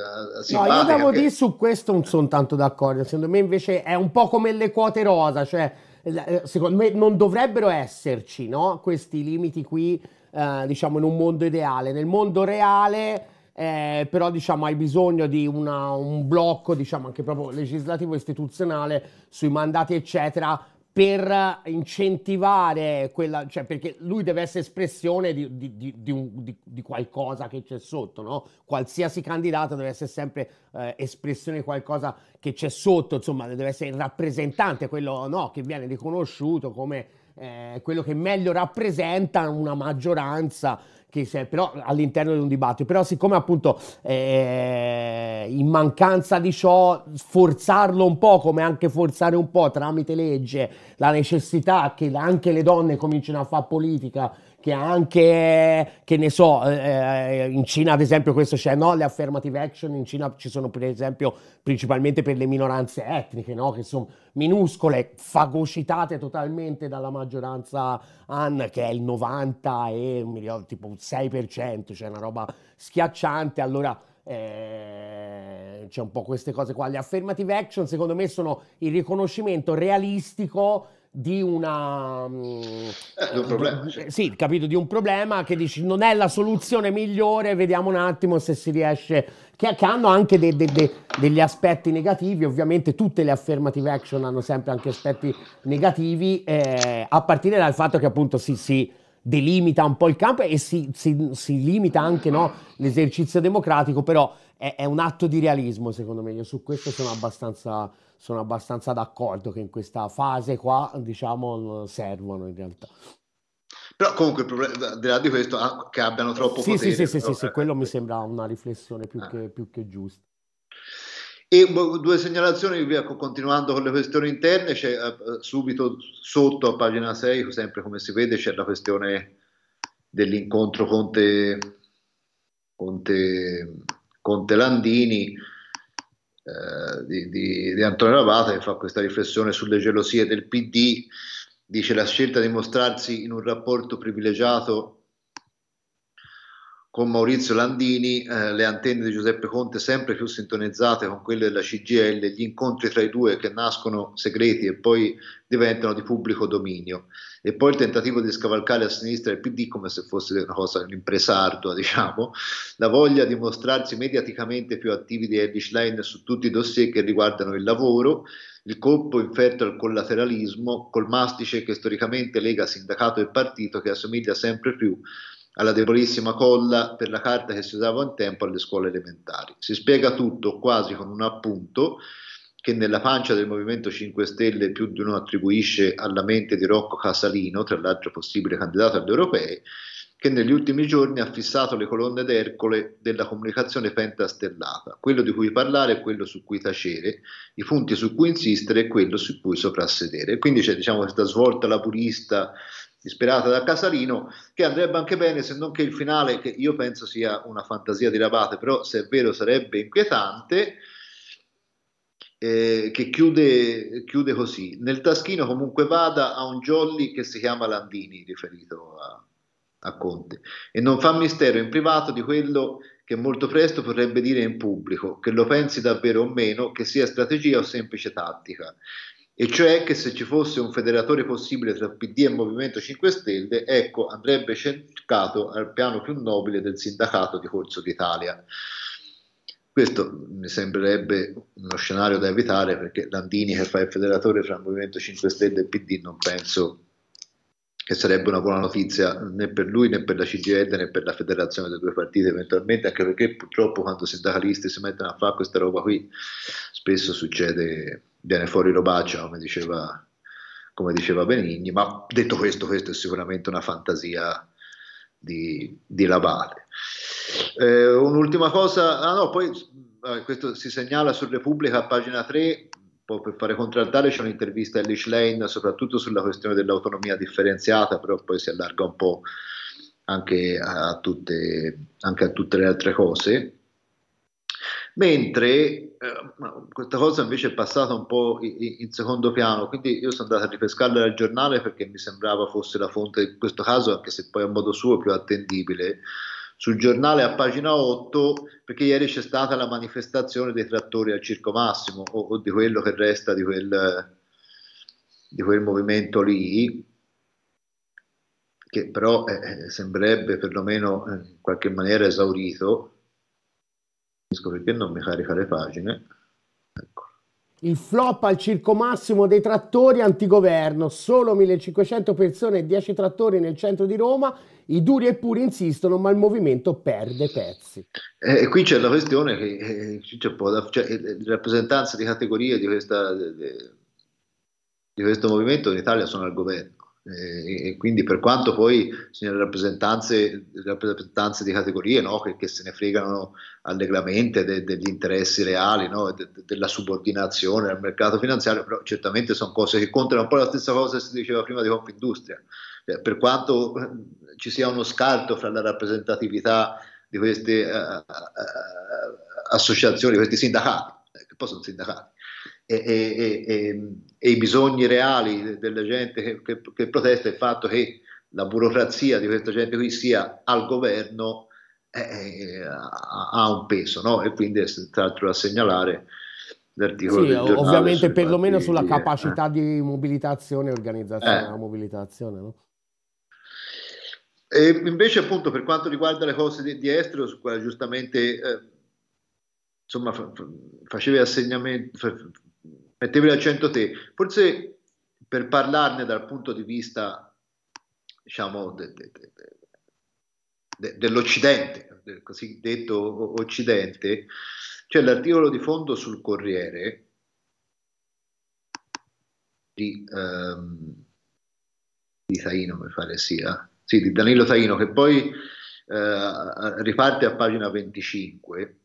Speaker 2: No, io devo che... dire
Speaker 1: su questo non sono tanto d'accordo, secondo me invece è un po' come le quote rosa, cioè eh, secondo me non dovrebbero esserci no? questi limiti qui, eh, diciamo, in un mondo ideale. Nel mondo reale eh, però diciamo, hai bisogno di una, un blocco diciamo, anche proprio legislativo istituzionale sui mandati eccetera per incentivare quella, cioè perché lui deve essere espressione di, di, di, un, di qualcosa che c'è sotto, no? Qualsiasi candidato deve essere sempre eh, espressione di qualcosa che c'è sotto, insomma, deve essere il rappresentante, quello no, che viene riconosciuto come eh, quello che meglio rappresenta una maggioranza che se, però all'interno di un dibattito. Però siccome appunto eh, in mancanza di ciò forzarlo un po', come anche forzare un po' tramite legge la necessità che anche le donne comincino a fare politica che anche, che ne so, eh, eh, in Cina ad esempio questo c'è, no? Le affirmative action in Cina ci sono per esempio principalmente per le minoranze etniche, no? Che sono minuscole, fagocitate totalmente dalla maggioranza Han, che è il 90 e mi ricordo, tipo 6%, cioè una roba schiacciante, allora... Eh, c'è un po' queste cose qua. Le affirmative action, secondo me, sono il riconoscimento realistico di una... Mm, eh, un eh, problema, cioè. Sì, capito, di un problema che dici non è la soluzione migliore, vediamo un attimo se si riesce... Che, che hanno anche de, de, de, degli aspetti negativi, ovviamente tutte le affirmative action hanno sempre anche aspetti negativi, eh, a partire dal fatto che appunto si... si delimita un po' il campo e si, si, si limita anche no, l'esercizio democratico, però è, è, un atto di realismo secondo me, io su questo sono abbastanza sono abbastanza d'accordo che in questa fase qua, diciamo, servono in realtà.
Speaker 2: Però comunque il problema al di là di questo ah, che abbiano troppo sì, potere. Sì, sì, sì, sì, sì,
Speaker 1: eh, quello mi eh, sembra una riflessione più, ah. che, più che giusta. E
Speaker 2: boh, due segnalazioni, continuando con le questioni interne, c'è subito sotto a pagina 6, sempre come si vede, c'è la questione dell'incontro Conte, Conte, Conte Landini, eh, di, di, di, Antonio Ravata che fa questa riflessione sulle gelosie del PD, dice la scelta di mostrarsi in un rapporto privilegiato con Maurizio Landini, eh, le antenne di Giuseppe Conte sempre più sintonizzate con quelle della CGL, gli incontri tra i due che nascono segreti e poi diventano di pubblico dominio. E poi il tentativo di scavalcare a sinistra il PD come se fosse una cosa, un'impresa ardua, [laughs] diciamo, la voglia di mostrarsi mediaticamente più attivi di Eddie Schlein su tutti i dossier che riguardano il lavoro, il colpo inferto al collateralismo, col mastice che storicamente lega sindacato e partito che assomiglia sempre più alla debolissima colla per la carta che si usava un tempo alle scuole elementari. Si spiega tutto quasi con un appunto che nella pancia del Movimento 5 Stelle più di uno attribuisce alla mente di Rocco Casalino, tra l'altro possibile candidato agli europei, che negli ultimi giorni ha fissato le colonne d'Ercole della comunicazione pentastellata, quello di cui parlare e quello su cui tacere, i punti su cui insistere e quello su cui soprassedere. Quindi c'è diciamo, questa svolta laburista disperata da Casalino, che andrebbe anche bene se non che il finale, che io penso sia una fantasia di Rabate, però se è vero sarebbe inquietante, eh, che chiude, chiude, così. Nel taschino comunque vada a un jolly che si chiama Landini, riferito a, a Conte, e non fa mistero in privato di quello che molto presto potrebbe dire in pubblico, che lo pensi davvero o meno, che sia strategia o semplice tattica e cioè che se ci fosse un federatore possibile tra PD e Movimento 5 Stelle, ecco, andrebbe cercato al piano più nobile del sindacato di Corso d'Italia. Questo mi sembrerebbe uno scenario da evitare perché Landini che fa il federatore fra Movimento 5 Stelle e PD non penso che sarebbe una buona notizia né per lui né per la CGL né per la federazione dei due partiti eventualmente, anche perché purtroppo quando sindacalisti si mettono a fare questa roba qui spesso succede viene fuori robaccia, come diceva, come diceva Benigni, ma detto questo, questa è sicuramente una fantasia di, di Labate. Eh, un'ultima cosa, ah no, poi eh, questo si segnala su Repubblica a pagina 3, poi per fare contraltare c'è un'intervista a Elish Lane soprattutto sulla questione dell'autonomia differenziata, però poi si allarga un po' anche a tutte, anche a tutte le altre cose mentre eh, questa cosa invece è passata un po' in, in, secondo piano, quindi io sono andato a ripescarla dal giornale perché mi sembrava fosse la fonte in questo caso, anche se poi a modo suo più attendibile, sul giornale a pagina 8 perché ieri c'è stata la manifestazione dei trattori al Circo Massimo o, o di quello che resta di quel, di quel movimento lì che però eh, eh sembrerebbe perlomeno eh, in qualche maniera esaurito perché non mi carica le pagine.
Speaker 1: Ecco. Il flop al circo massimo dei trattori antigoverno, solo 1500 persone e 10 trattori nel centro di Roma, i duri e insistono ma il movimento perde pezzi. Eh, e eh,
Speaker 2: qui c'è la questione che eh, c'è un po' da, cioè, eh, rappresentanza di categorie di, questa, di, di questo movimento in Italia sono al governo eh, e quindi per quanto poi siano rappresentanze, rappresentanze, di categorie no? che, che, se ne fregano allegramente de, degli interessi reali, no? de, de, della subordinazione al mercato finanziario, però certamente sono cose che contano un po' la stessa cosa che si diceva prima di Confindustria. Cioè, per quanto eh, ci sia uno scarto fra la rappresentatività di queste uh, uh, associazioni, di questi sindacati, che poi sono sindacati, e, e, e, e, i bisogni reali della gente che, che, che, protesta, il fatto che la burocrazia di questa gente qui sia al governo eh, eh ha un peso, no? e quindi è senz'altro da segnalare l'articolo sì, ovviamente perlomeno sulla eh, capacità
Speaker 1: eh. di mobilitazione e organizzazione della eh. mobilitazione no?
Speaker 2: E invece appunto per quanto riguarda le cose di, di estero su quale giustamente eh, insomma facevi assegnamento mettevi l'accento te. Forse per parlarne dal punto di vista, diciamo, de, de, de, dell'Occidente, del cosiddetto Occidente, c'è l'articolo di fondo sul Corriere di, um, di Taino, mi pare sia, sì, di Danilo Taino, che poi uh, riparte a pagina 25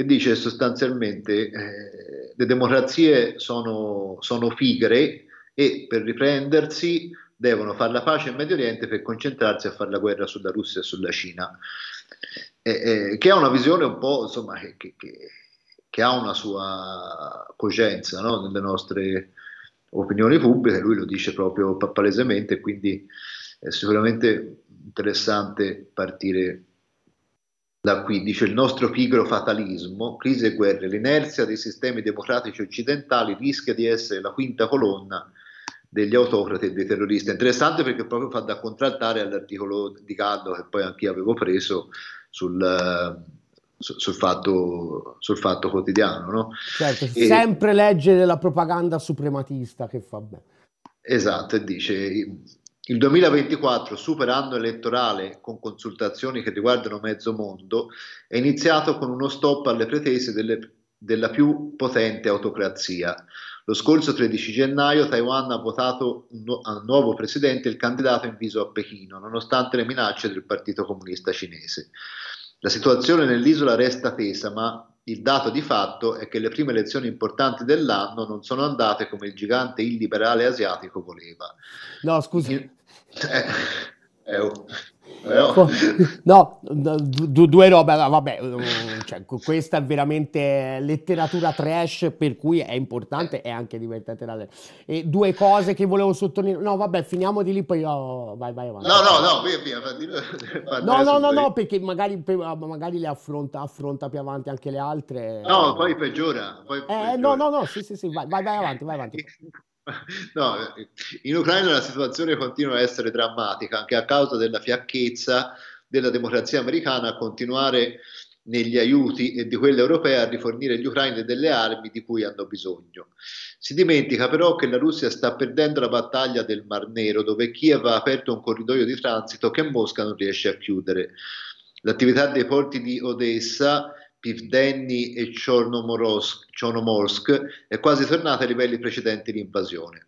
Speaker 2: che dice sostanzialmente eh, le democrazie sono, sono figre e per riprendersi devono fare la pace in Medio Oriente per concentrarsi a fare la guerra sulla Russia e sulla Cina, eh, eh, che è una visione un po' insomma, che, che, che ha una sua cogenza no? nelle nostre opinioni pubbliche, lui lo dice proprio palesemente, quindi è sicuramente interessante partire da qui dice il nostro pigro fatalismo, crisi e guerre, l'inerzia dei sistemi democratici occidentali rischia di essere la quinta colonna degli autocrati e dei terroristi. Interessante perché proprio fa da contraltare all'articolo di Gallo che poi anch'io avevo preso sul, eh, sul, fatto, sul fatto, quotidiano. No? Certo, e, sempre
Speaker 1: leggere la propaganda suprematista che fa bene.
Speaker 2: Esatto, dice il 2024, super anno elettorale con consultazioni che riguardano mezzo mondo, è iniziato con uno stop alle pretese delle, della più potente autocrazia. Lo scorso 13 gennaio Taiwan ha votato un nu- nuovo presidente il candidato in viso a Pechino, nonostante le minacce del Partito Comunista Cinese. La situazione nell'isola resta tesa, ma il dato di fatto è che le prime elezioni importanti dell'anno non sono andate come il gigante illiberale asiatico voleva. No, scusa, eh, eh, oh. Eh, oh.
Speaker 1: No, no du- due robe, vabbè, mm, cioè, questa è veramente letteratura trash, per cui è importante e anche divertente da leggere. E due cose che volevo sottolineare, no vabbè, finiamo di lì, poi io... Oh, vai, vai avanti. No, no, no,
Speaker 2: via, via, via, no, no, no, no,
Speaker 1: perché magari, magari le affronta, affronta, più avanti anche le altre. No, poi
Speaker 2: peggiora. Poi
Speaker 1: eh, No, no, no, sì, sì, sì, vai, vai, vai avanti, vai avanti.
Speaker 2: No, in Ucraina la situazione continua a essere drammatica anche a causa della fiacchezza della democrazia americana a continuare negli aiuti e di quella europea a rifornire gli ucraini delle armi di cui hanno bisogno. Si dimentica però che la Russia sta perdendo la battaglia del Mar Nero, dove Kiev ha aperto un corridoio di transito che Mosca non riesce a chiudere. L'attività dei porti di Odessa Pivdenni e Chornomorsk è quasi tornata ai livelli precedenti di invasione.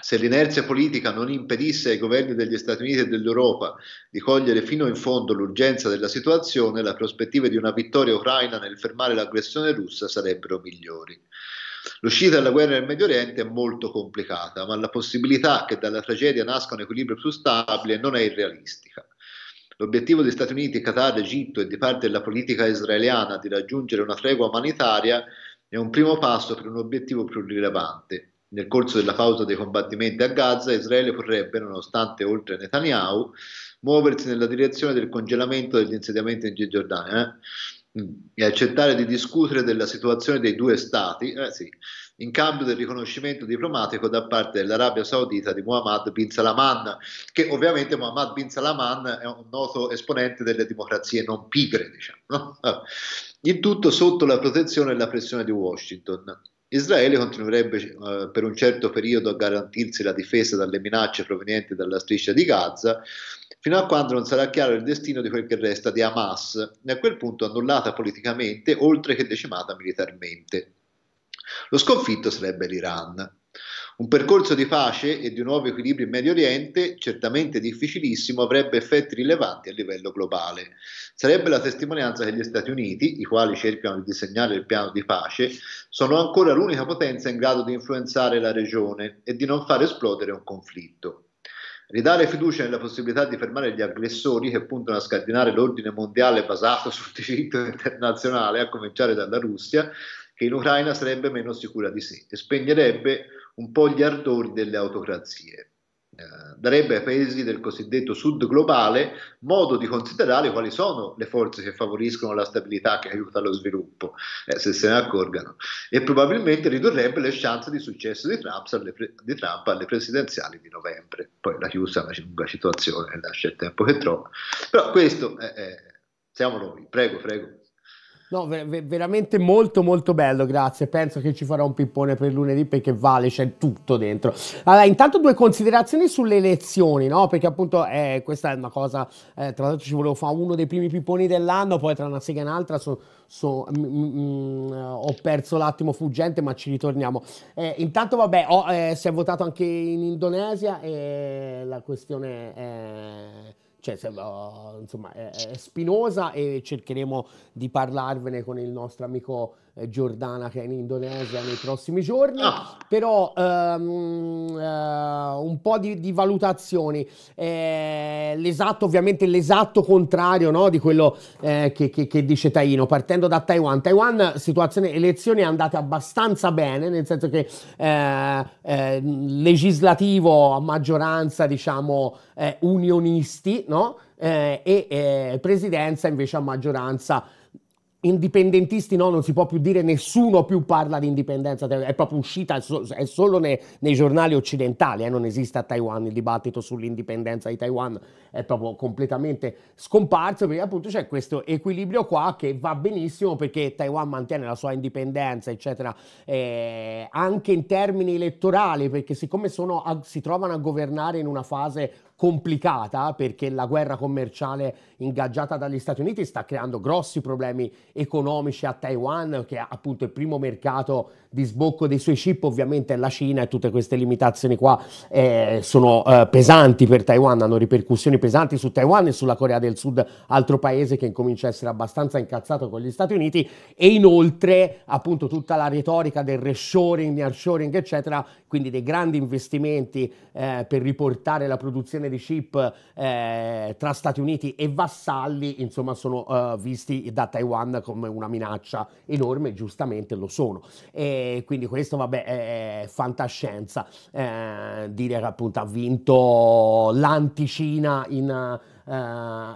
Speaker 2: Se l'inerzia politica non impedisse ai governi degli Stati Uniti e dell'Europa di cogliere fino in fondo l'urgenza della situazione, le prospettive di una vittoria ucraina nel fermare l'aggressione russa sarebbero migliori. L'uscita dalla guerra nel Medio Oriente è molto complicata, ma la possibilità che dalla tragedia nasca un equilibrio più stabile non è irrealistica. L'obiettivo degli Stati Uniti, Qatar, Egitto e di parte della politica israeliana di raggiungere una tregua umanitaria è un primo passo per un obiettivo più rilevante. Nel corso della pausa dei combattimenti a Gaza, Israele potrebbe, nonostante oltre Netanyahu, muoversi nella direzione del congelamento degli insediamenti in Cisgiordania eh? Mm. e accettare di discutere della situazione dei due stati, eh sì, in cambio del riconoscimento diplomatico da parte dell'Arabia Saudita di Muhammad bin Salaman, che ovviamente Muhammad bin Salaman è un noto esponente delle democrazie non pigre, diciamo, no? [laughs] il tutto sotto la protezione e la pressione di Washington. Israele continuerebbe eh, per un certo periodo a garantirsi la difesa dalle minacce provenienti dalla striscia di Gaza, fino a quando non sarà chiaro il destino di quel che resta di Hamas, e a quel punto annullata politicamente oltre che decimata militarmente. Lo sconfitto sarebbe l'Iran. Un percorso di pace e di nuovo equilibrio in Medio Oriente, certamente difficilissimo, avrebbe effetti rilevanti a livello globale. Sarebbe la testimonianza che gli Stati Uniti, i quali cercano di disegnare il piano di pace, sono ancora l'unica potenza in grado di influenzare la regione e di non far esplodere un conflitto. Ridare fiducia nella possibilità di fermare gli aggressori che puntano a scardinare l'ordine mondiale basato [laughs] sul diritto internazionale, a cominciare dalla Russia, che in Ucraina sarebbe meno sicura di sé e spegnerebbe un po' gli ardori delle autocrazie. Eh, darebbe ai paesi del cosiddetto sud globale modo di considerare quali sono le forze che favoriscono la stabilità, che aiuta lo sviluppo, eh, se se ne accorgano, e probabilmente ridurrebbe le chance di successo di Trump, alle, pre- di Trump alle presidenziali di novembre. Poi la chiusa è una lunga situazione, lascia il tempo che trova. Però questo, eh, siamo noi, prego, prego.
Speaker 1: No, ver- veramente molto molto bello, grazie. Penso che ci farò un pippone per lunedì perché vale, c'è tutto dentro. Allora, intanto due considerazioni sulle elezioni, no? Perché appunto eh, questa è una cosa, eh, tra l'altro ci volevo fare uno dei primi pipponi dell'anno, poi tra una sega e un'altra so, so, m- m- m- eh, ho perso l'attimo fuggente, ma ci ritorniamo. Eh, intanto vabbè, oh, si è votato anche in Indonesia e la questione è cioè, se, uh, insomma, è, è spinosa e cercheremo di parlarvene con il nostro amico eh, Giordana che è in Indonesia nei prossimi giorni, ah. però um, uh, un po' di, di valutazioni, eh, l'esatto ovviamente l'esatto contrario no, di quello eh, che, che, che, dice Taino, partendo da Taiwan, Taiwan situazione elezioni è andata abbastanza bene, nel senso che eh, eh legislativo a maggioranza diciamo unionisti no? e presidenza invece a maggioranza indipendentisti no, non si può più dire, nessuno più parla di indipendenza, cioè, è proprio uscita, è solo nei, nei giornali occidentali, eh, non esiste a Taiwan il dibattito sull'indipendenza di Taiwan, è proprio completamente scomparso perché appunto c'è questo equilibrio qua che va benissimo perché Taiwan mantiene la sua indipendenza, eccetera, eh, anche in termini elettorali, perché siccome sono, si trovano a governare in una fase complicata perché la guerra commerciale ingaggiata dagli Stati Uniti sta creando grossi problemi economici a Taiwan, che è appunto il primo mercato di sbocco dei suoi chip, ovviamente è la Cina e tutte queste limitazioni qua eh, sono eh, pesanti per Taiwan, hanno ripercussioni pesanti su Taiwan e sulla Corea del Sud, altro paese che incomincia a essere abbastanza incazzato con gli Stati Uniti e inoltre appunto tutta la retorica del reshoring, nearshoring eccetera, quindi dei grandi investimenti eh, per riportare la produzione di chip eh, tra Stati Uniti e vassalli, insomma sono eh, visti da Taiwan come una minaccia enorme, giustamente lo sono. E, quindi questo vabbè è fantascienza eh, dire che appunto ha vinto l'anticina in Uh,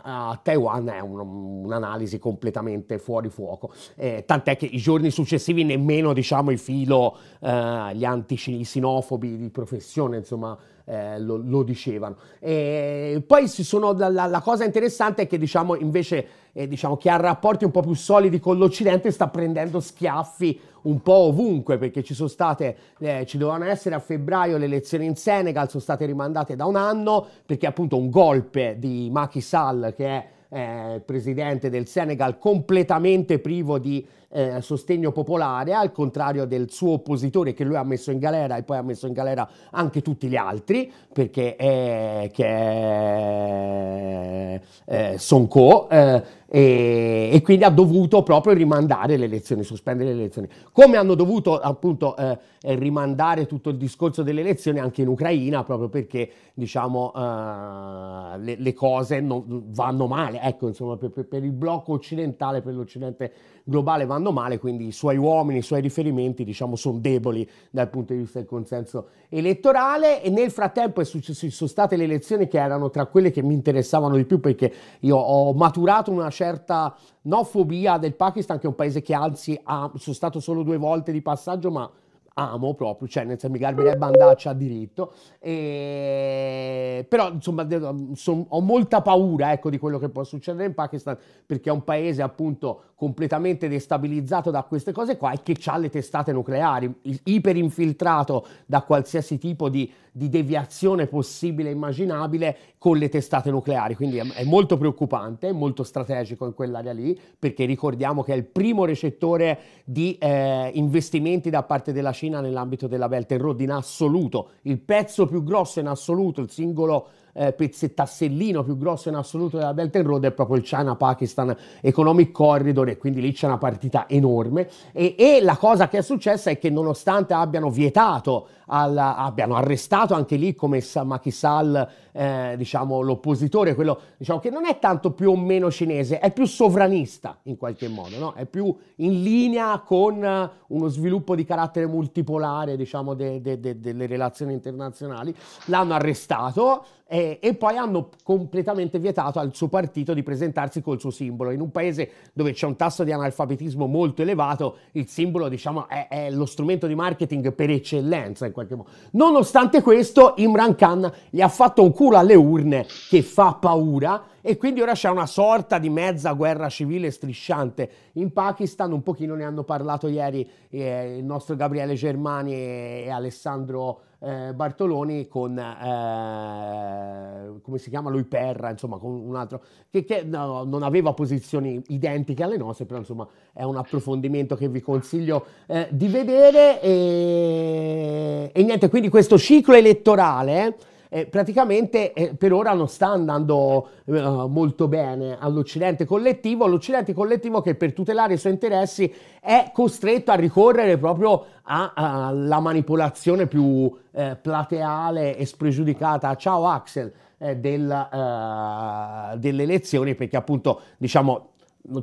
Speaker 1: a Taiwan è un, un'analisi completamente fuori fuoco, eh, tant'è che i giorni successivi nemmeno diciamo eh, i filo, uh, gli antisinofobi di professione, insomma, eh, lo, lo, dicevano. E poi sono, la, la, cosa interessante è che diciamo invece eh, diciamo, chi ha rapporti un po' più solidi con l'Occidente sta prendendo schiaffi un po' ovunque perché ci sono state, eh, ci dovevano essere a febbraio le elezioni in Senegal, sono state rimandate da un anno perché appunto un golpe di Macky Sall che è eh, presidente del Senegal completamente privo di eh, sostegno popolare, al contrario del suo oppositore che lui ha messo in galera e poi ha messo in galera anche tutti gli altri, perché è, che è, è eh, Sonko. Eh, e, e, quindi ha dovuto proprio rimandare le elezioni, sospendere le elezioni. Come hanno dovuto appunto eh, eh, rimandare tutto il discorso delle elezioni anche in Ucraina, proprio perché diciamo eh, le, le, cose non, vanno male, ecco insomma per, per, per il blocco occidentale, per l'Occidente globale vanno male, quindi i suoi uomini, i suoi riferimenti diciamo, sono deboli dal punto di vista del consenso elettorale e nel frattempo successo, sono state le elezioni che erano tra quelle che mi interessavano di più perché io ho maturato una certa no fobia del Pakistan che è un paese che anzi ha, sono stato solo due volte di passaggio ma amo proprio, cioè nel senso mi garberebbe andarci a diritto, e... però insomma son, ho molta paura ecco, di quello che può succedere in Pakistan perché è un paese appunto completamente destabilizzato da queste cose qua e che ha le testate nucleari, iperinfiltrato da qualsiasi tipo di, di deviazione possibile e immaginabile con le testate nucleari, quindi è, è molto preoccupante, molto strategico in quell'area lì perché ricordiamo che è il primo recettore di eh, investimenti da parte della Cina Cina nell'ambito della Belt and Road in assoluto, il pezzo più grosso in assoluto, il singolo eh, pezzettassellino più grosso in assoluto della Belt and Road è proprio il China Pakistan Economic Corridor e quindi lì c'è una partita enorme e, e la cosa che è successa è che nonostante abbiano vietato alla, abbiano arrestato anche lì come Makisal, eh, diciamo, l'oppositore, quello diciamo, che non è tanto più o meno cinese, è più sovranista in qualche modo, no? è più in linea con uno sviluppo di carattere multipolare diciamo, de, de, de, delle relazioni internazionali. L'hanno arrestato, eh, e poi hanno completamente vietato al suo partito di presentarsi col suo simbolo. In un paese dove c'è un tasso di analfabetismo molto elevato, il simbolo diciamo, è, è lo strumento di marketing per eccellenza in qualche modo. Nonostante questo, Imran Khan gli ha fatto un culo alle urne che fa paura e quindi ora c'è una sorta di mezza guerra civile strisciante in Pakistan, un pochino ne hanno parlato ieri eh, il nostro Gabriele Germani e, e Alessandro eh, Bartoloni con, eh, come si chiama lui, Perra, insomma, con un altro, che, che no, non aveva posizioni identiche alle nostre, però insomma è un approfondimento che vi consiglio eh, di vedere. E, e, niente, quindi questo ciclo elettorale eh, praticamente eh, per ora non sta andando eh, molto bene all'Occidente collettivo, all'Occidente collettivo che per tutelare i suoi interessi è costretto a ricorrere proprio alla manipolazione più eh, plateale e spregiudicata. Ciao Axel. Eh, del, eh, delle elezioni perché appunto diciamo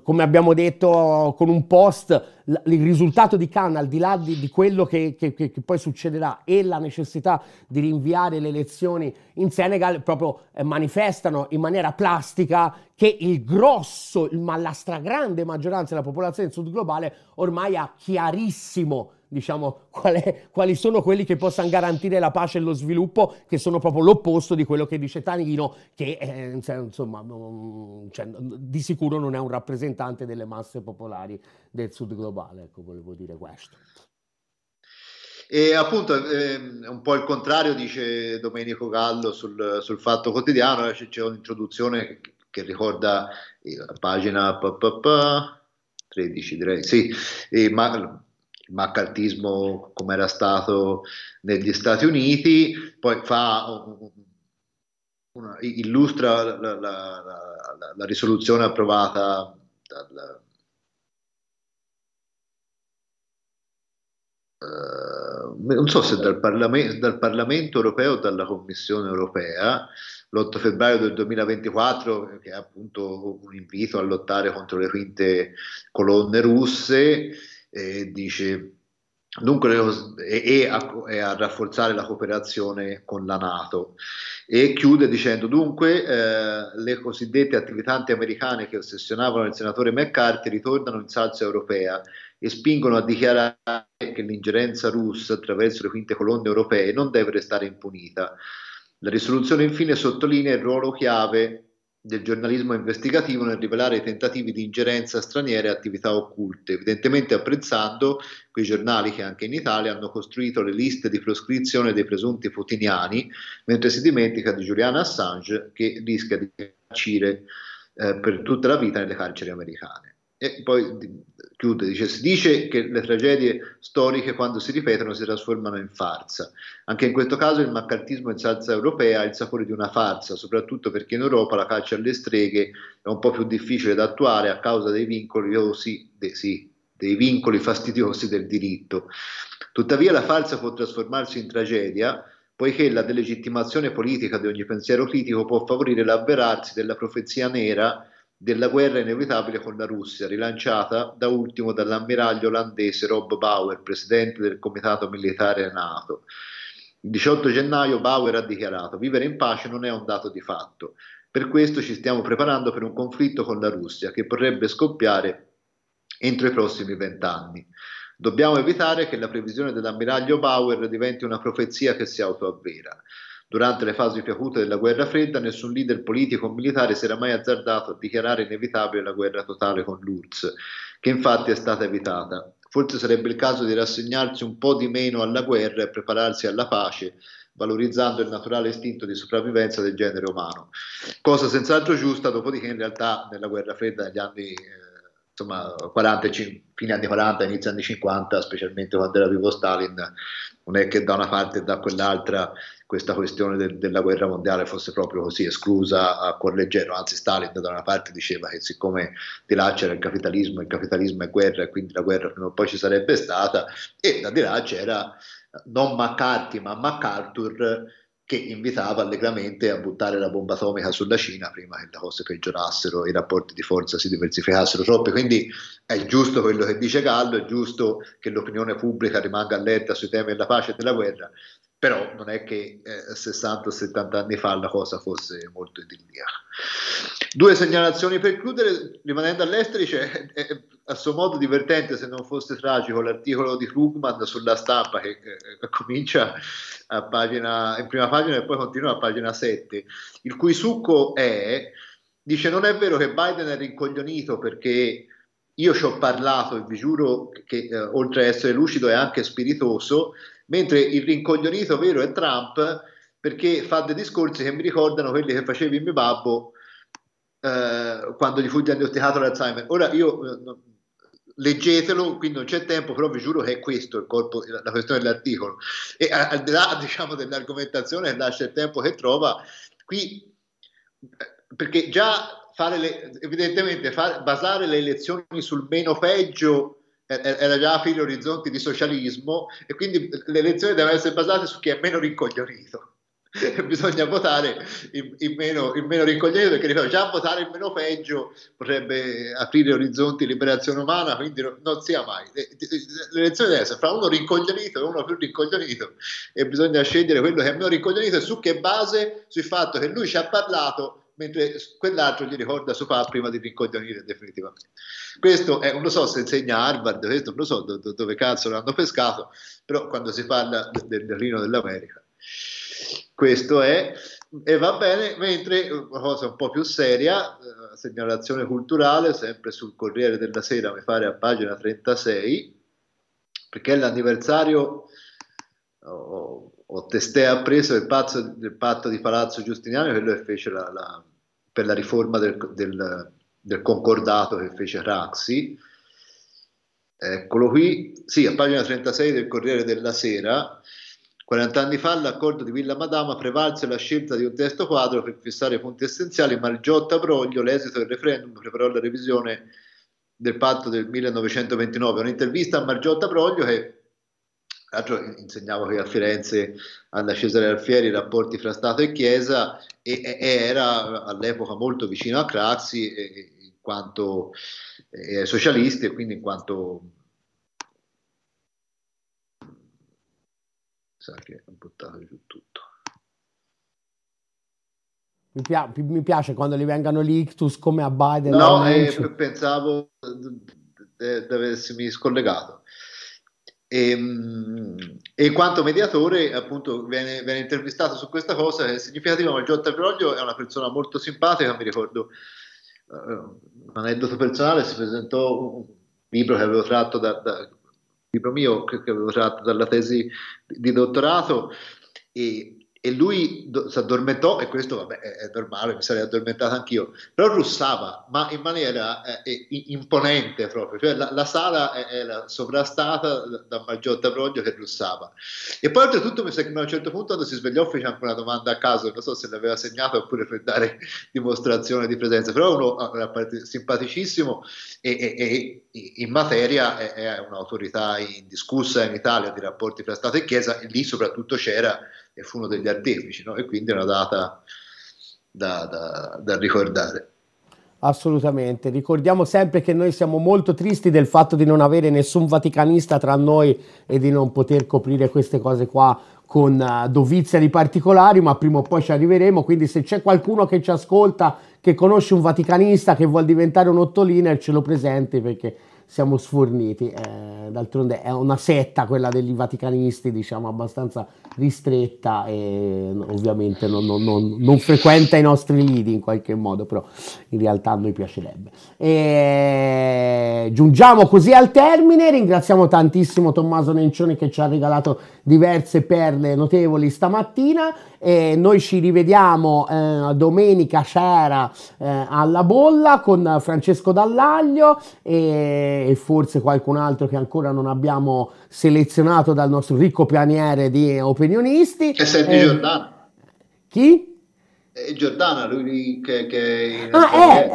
Speaker 1: come abbiamo detto con un post, il risultato di Cannes, al di là di, di quello che, che, che, poi succederà e la necessità di rinviare le elezioni in Senegal, proprio eh, manifestano in maniera plastica che il grosso, ma la stragrande maggioranza della popolazione del sud globale ormai ha chiarissimo diciamo, qual è, quali sono quelli che possano garantire la pace e lo sviluppo, che sono proprio l'opposto di quello che dice Tanino, che eh, cioè, insomma, mm, cioè, di sicuro non è un rappresentante delle masse popolari del sud globale, ecco, volevo dire questo.
Speaker 2: E appunto è ehm, un po' il contrario, dice Domenico Gallo sul, sul Fatto Quotidiano, eh, c'è un'introduzione che ricorda eh, la pagina pa, pa, pa, 13 direi, sì, e, ma, il maccartismo come era stato negli Stati Uniti, poi fa una, illustra la, la, la, la, risoluzione approvata dal, Uh, non so se dal, Parlamento, dal Parlamento europeo o dalla Commissione europea, l'8 febbraio del 2024, che è appunto un invito a lottare contro le quinte colonne russe, e dice dunque e, e, a, e, a, rafforzare la cooperazione con la Nato e chiude dicendo dunque eh, le cosiddette attività antiamericane che ossessionavano il senatore McCarthy ritornano in salsa europea e spingono a dichiarare che l'ingerenza russa attraverso le quinte colonne europee non deve restare impunita. La risoluzione infine sottolinea il ruolo chiave del giornalismo investigativo nel rivelare i tentativi di ingerenza straniera e attività occulte, evidentemente apprezzando quei giornali che anche in Italia hanno costruito le liste di proscrizione dei presunti putiniani, mentre si dimentica di Julian Assange che rischia di carcire eh, per tutta la vita nelle carceri americane. E poi chiude, dice, si dice che le tragedie storiche quando si ripetono si trasformano in farsa. Anche in questo caso il maccartismo in salsa europea ha il sapore di una farsa, soprattutto perché in Europa la caccia alle streghe è un po' più difficile da attuare a causa dei vincoli, oh sì, de, sì, dei vincoli fastidiosi del diritto. Tuttavia la farsa può trasformarsi in tragedia poiché la delegittimazione politica di ogni pensiero critico può favorire l'avverarsi della profezia nera della guerra inevitabile con la Russia, rilanciata da ultimo dall'ammiraglio olandese Rob Bauer, presidente del comitato militare NATO. Il 18 gennaio Bauer ha dichiarato vivere in pace non è un dato di fatto, per questo ci stiamo preparando per un conflitto con la Russia che potrebbe scoppiare entro i prossimi vent'anni. Dobbiamo evitare che la previsione dell'ammiraglio Bauer diventi una profezia che si autoavvera. Durante le fasi più acute della guerra fredda, nessun leader politico o militare si era mai azzardato a dichiarare inevitabile la guerra totale con l'URSS, che infatti è stata evitata. Forse sarebbe il caso di rassegnarsi un po' di meno alla guerra e prepararsi alla pace, valorizzando il naturale istinto di sopravvivenza del genere umano. Cosa senz'altro giusta, dopodiché in realtà nella guerra fredda negli anni eh, insomma, 40, fine anni 40, inizio anni 50, specialmente quando era vivo Stalin, non è che da una parte e da quell'altra questa questione de- della guerra mondiale fosse proprio così esclusa a cuor leggero, anzi Stalin da una parte diceva che siccome di là c'era il capitalismo, il capitalismo è guerra e quindi la guerra prima o poi ci sarebbe stata e da di là c'era non McCarthy ma MacArthur che invitava allegramente a buttare la bomba atomica sulla Cina prima che le cose peggiorassero, i rapporti di forza si diversificassero troppo. Quindi è giusto quello che dice Gallo, è giusto che l'opinione pubblica rimanga allerta sui temi della pace e della guerra, però non è che eh, 60-70 anni fa la cosa fosse molto idilliaca. Due segnalazioni per chiudere, rimanendo all'estero, c'è è, eh, eh, a suo modo divertente se non fosse tragico l'articolo di Krugman sulla stampa che eh, comincia pagina, in prima pagina e poi continua a pagina 7, il cui succo è, dice non è vero che Biden è rincoglionito perché io ci ho parlato e vi giuro che eh, oltre a essere lucido è anche spiritoso mentre il rincoglionito vero è Trump perché fa dei discorsi che mi ricordano quelli che facevi mio babbo eh, quando gli fu diagnosticato l'Alzheimer. Ora io eh, leggetelo, qui non c'è tempo, però vi giuro che è questo il corpo, la questione dell'articolo. E al di là [laughs] diciamo, dell'argomentazione che lascia il tempo che trova, qui eh, perché già fare le, evidentemente far, basare le elezioni sul meno peggio era già fine orizzonti di socialismo e quindi le elezioni devono essere basate su chi è meno rincoglionito. [laughs] Bisogna votare in, in, meno, in meno rincoglionito perché ripeto, già votare in meno peggio potrebbe aprire orizzonti di liberazione umana, quindi no, non sia mai. le elezioni devono essere fra uno rincoglionito e uno più rincoglionito e bisogna scegliere quello che è meno rincoglionito e su che base? Sul fatto che lui ci ha parlato mentre quell'altro gli ricorda suo papà prima di rincoglionire definitivamente. Questo è, non lo so se insegna Harvard, questo non lo so do, do, dove cazzo l'hanno pescato, però quando si parla del Berlino dell'America, questo è, e va bene, mentre una cosa un po' più seria, eh, segnalazione culturale, sempre sul Corriere della Sera, mi pare a pagina 36, perché è l'anniversario... Oh, o Testea ha preso il, pazzo, il, patto di Palazzo Giustiniano, quello che fece la, la, per la riforma del, del, del, concordato che fece Raxi. Eccolo qui, sì, a pagina 36 del Corriere della Sera. 40 anni fa l'accordo di Villa Madama prevalse la scelta di un testo quadro per fissare i punti essenziali, ma il Giotta Broglio, l'esito del referendum, preparò la revisione del patto del 1929. Un'intervista a Margiotta Broglio che L'altro insegnavo qui a Firenze Anna Cesare Alfieri i rapporti fra Stato e Chiesa e, e era all'epoca molto vicino a Craxi e, in quanto eh, socialista e quindi in quanto... Sa che ho buttato giù tutto.
Speaker 1: Mi, pia- mi, piace quando gli vengano l'ictus come a Biden. No, eh,
Speaker 2: pensavo di d- d- d- aversi scollegato. E, ehm, e, quanto mediatore appunto viene, viene, intervistato su questa cosa che è significativo ma Giotta Proglio è una persona molto simpatica mi ricordo uh, un aneddoto personale si presentò un libro che avevo tratto da, da libro mio che, che, avevo tratto dalla tesi di, di dottorato e e lui do- si addormentò e questo vabbè, è, è, normale, mi sarei addormentato anch'io, però russava, ma in maniera eh, eh imponente proprio, cioè la, la sala era sovrastata da Margiotta Progio che russava. E poi oltretutto mi sa che a un certo punto quando si svegliò fece anche una domanda a caso, non so se l'aveva segnata oppure per dare [laughs] dimostrazione di presenza, però uno ah, era simpaticissimo e, e, e in materia è, è un'autorità indiscussa in Italia di rapporti fra Stato e Chiesa e lì soprattutto c'era e fu uno degli artefici, no? e quindi è una data da, da, da ricordare.
Speaker 1: Assolutamente, ricordiamo sempre che noi siamo molto tristi del fatto di non avere nessun vaticanista tra noi e di non poter coprire queste cose qua con uh, dovizia di particolari, ma prima o poi ci arriveremo, quindi se c'è qualcuno che ci ascolta, che conosce un vaticanista, che vuol diventare un ottoliner, ce lo presenti perché siamo sforniti. Eh, d'altronde è una setta, quella degli vaticanisti, diciamo abbastanza ristretta e ovviamente non, non, non, non frequenta i nostri lidi in qualche modo, però in realtà a noi piacerebbe. E... Giungiamo così al termine, ringraziamo tantissimo Tommaso Nencioni che ci ha regalato diverse perle notevoli stamattina e noi ci rivediamo eh, domenica c'era eh, alla bolla con Francesco Dallaglio e, e, forse qualcun altro che ancora non abbiamo selezionato dal nostro ricco pianiere di opinionisti. Che sei eh, Giordano. Chi?
Speaker 2: Eh, Giordana, lui che... che ah, eh,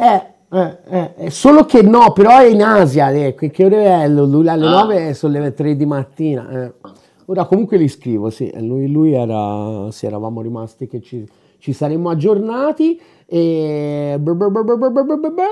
Speaker 1: eh, eh, eh, solo che no, però è in Asia, eh, che ore è? L- l- alle ah. 9 sono le 3 di mattina. Eh. Ah. Ora comunque li scrivo, sì, lui, lui era, sì, eravamo rimasti che ci, ci saremmo aggiornati e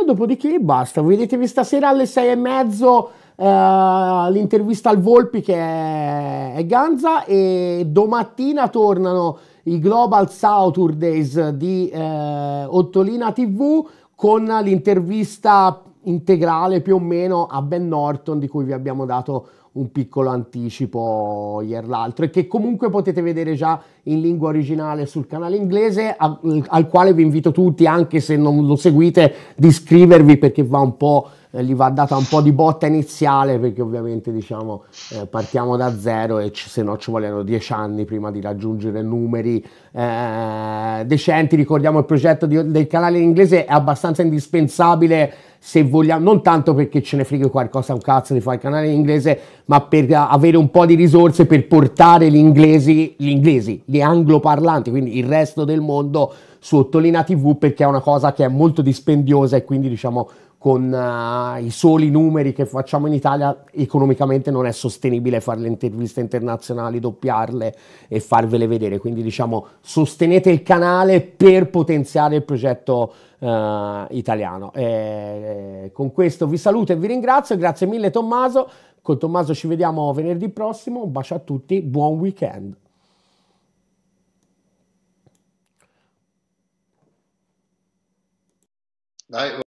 Speaker 1: dopodiché basta, vedetevi stasera alle sei e mezzo eh, l'intervista al Volpi che è, è Ganza e domattina tornano i Global South Days di eh, Ottolina TV con l'intervista integrale più o meno a Ben Norton di cui vi abbiamo dato un piccolo anticipo ieri l'altro e che comunque potete vedere già in lingua originale sul canale inglese al, al quale vi invito tutti anche se non lo seguite di iscrivervi perché va un po' eh, gli va data un po' di botta iniziale perché ovviamente diciamo eh, partiamo da zero e ci, se no ci vogliono dieci anni prima di raggiungere numeri eh, decenti ricordiamo il progetto di, del canale inglese è abbastanza indispensabile se vogliamo, non tanto perché ce ne frega qualcosa un cazzo di fare il canale in inglese, ma per eh, avere un po' di risorse per portare gli inglesi, gli inglesi, gli angloparlanti, quindi il resto del mondo su Ottolina TV perché è una cosa che è molto dispendiosa e quindi diciamo con uh, i soli numeri che facciamo in Italia, economicamente non è sostenibile fare le interviste internazionali, doppiarle e farvele vedere. Quindi diciamo sostenete il canale per potenziare il progetto uh, italiano. E, eh, con questo vi saluto e vi ringrazio, grazie mille Tommaso. Con Tommaso ci vediamo venerdì prossimo, un bacio a tutti, buon weekend. Dai,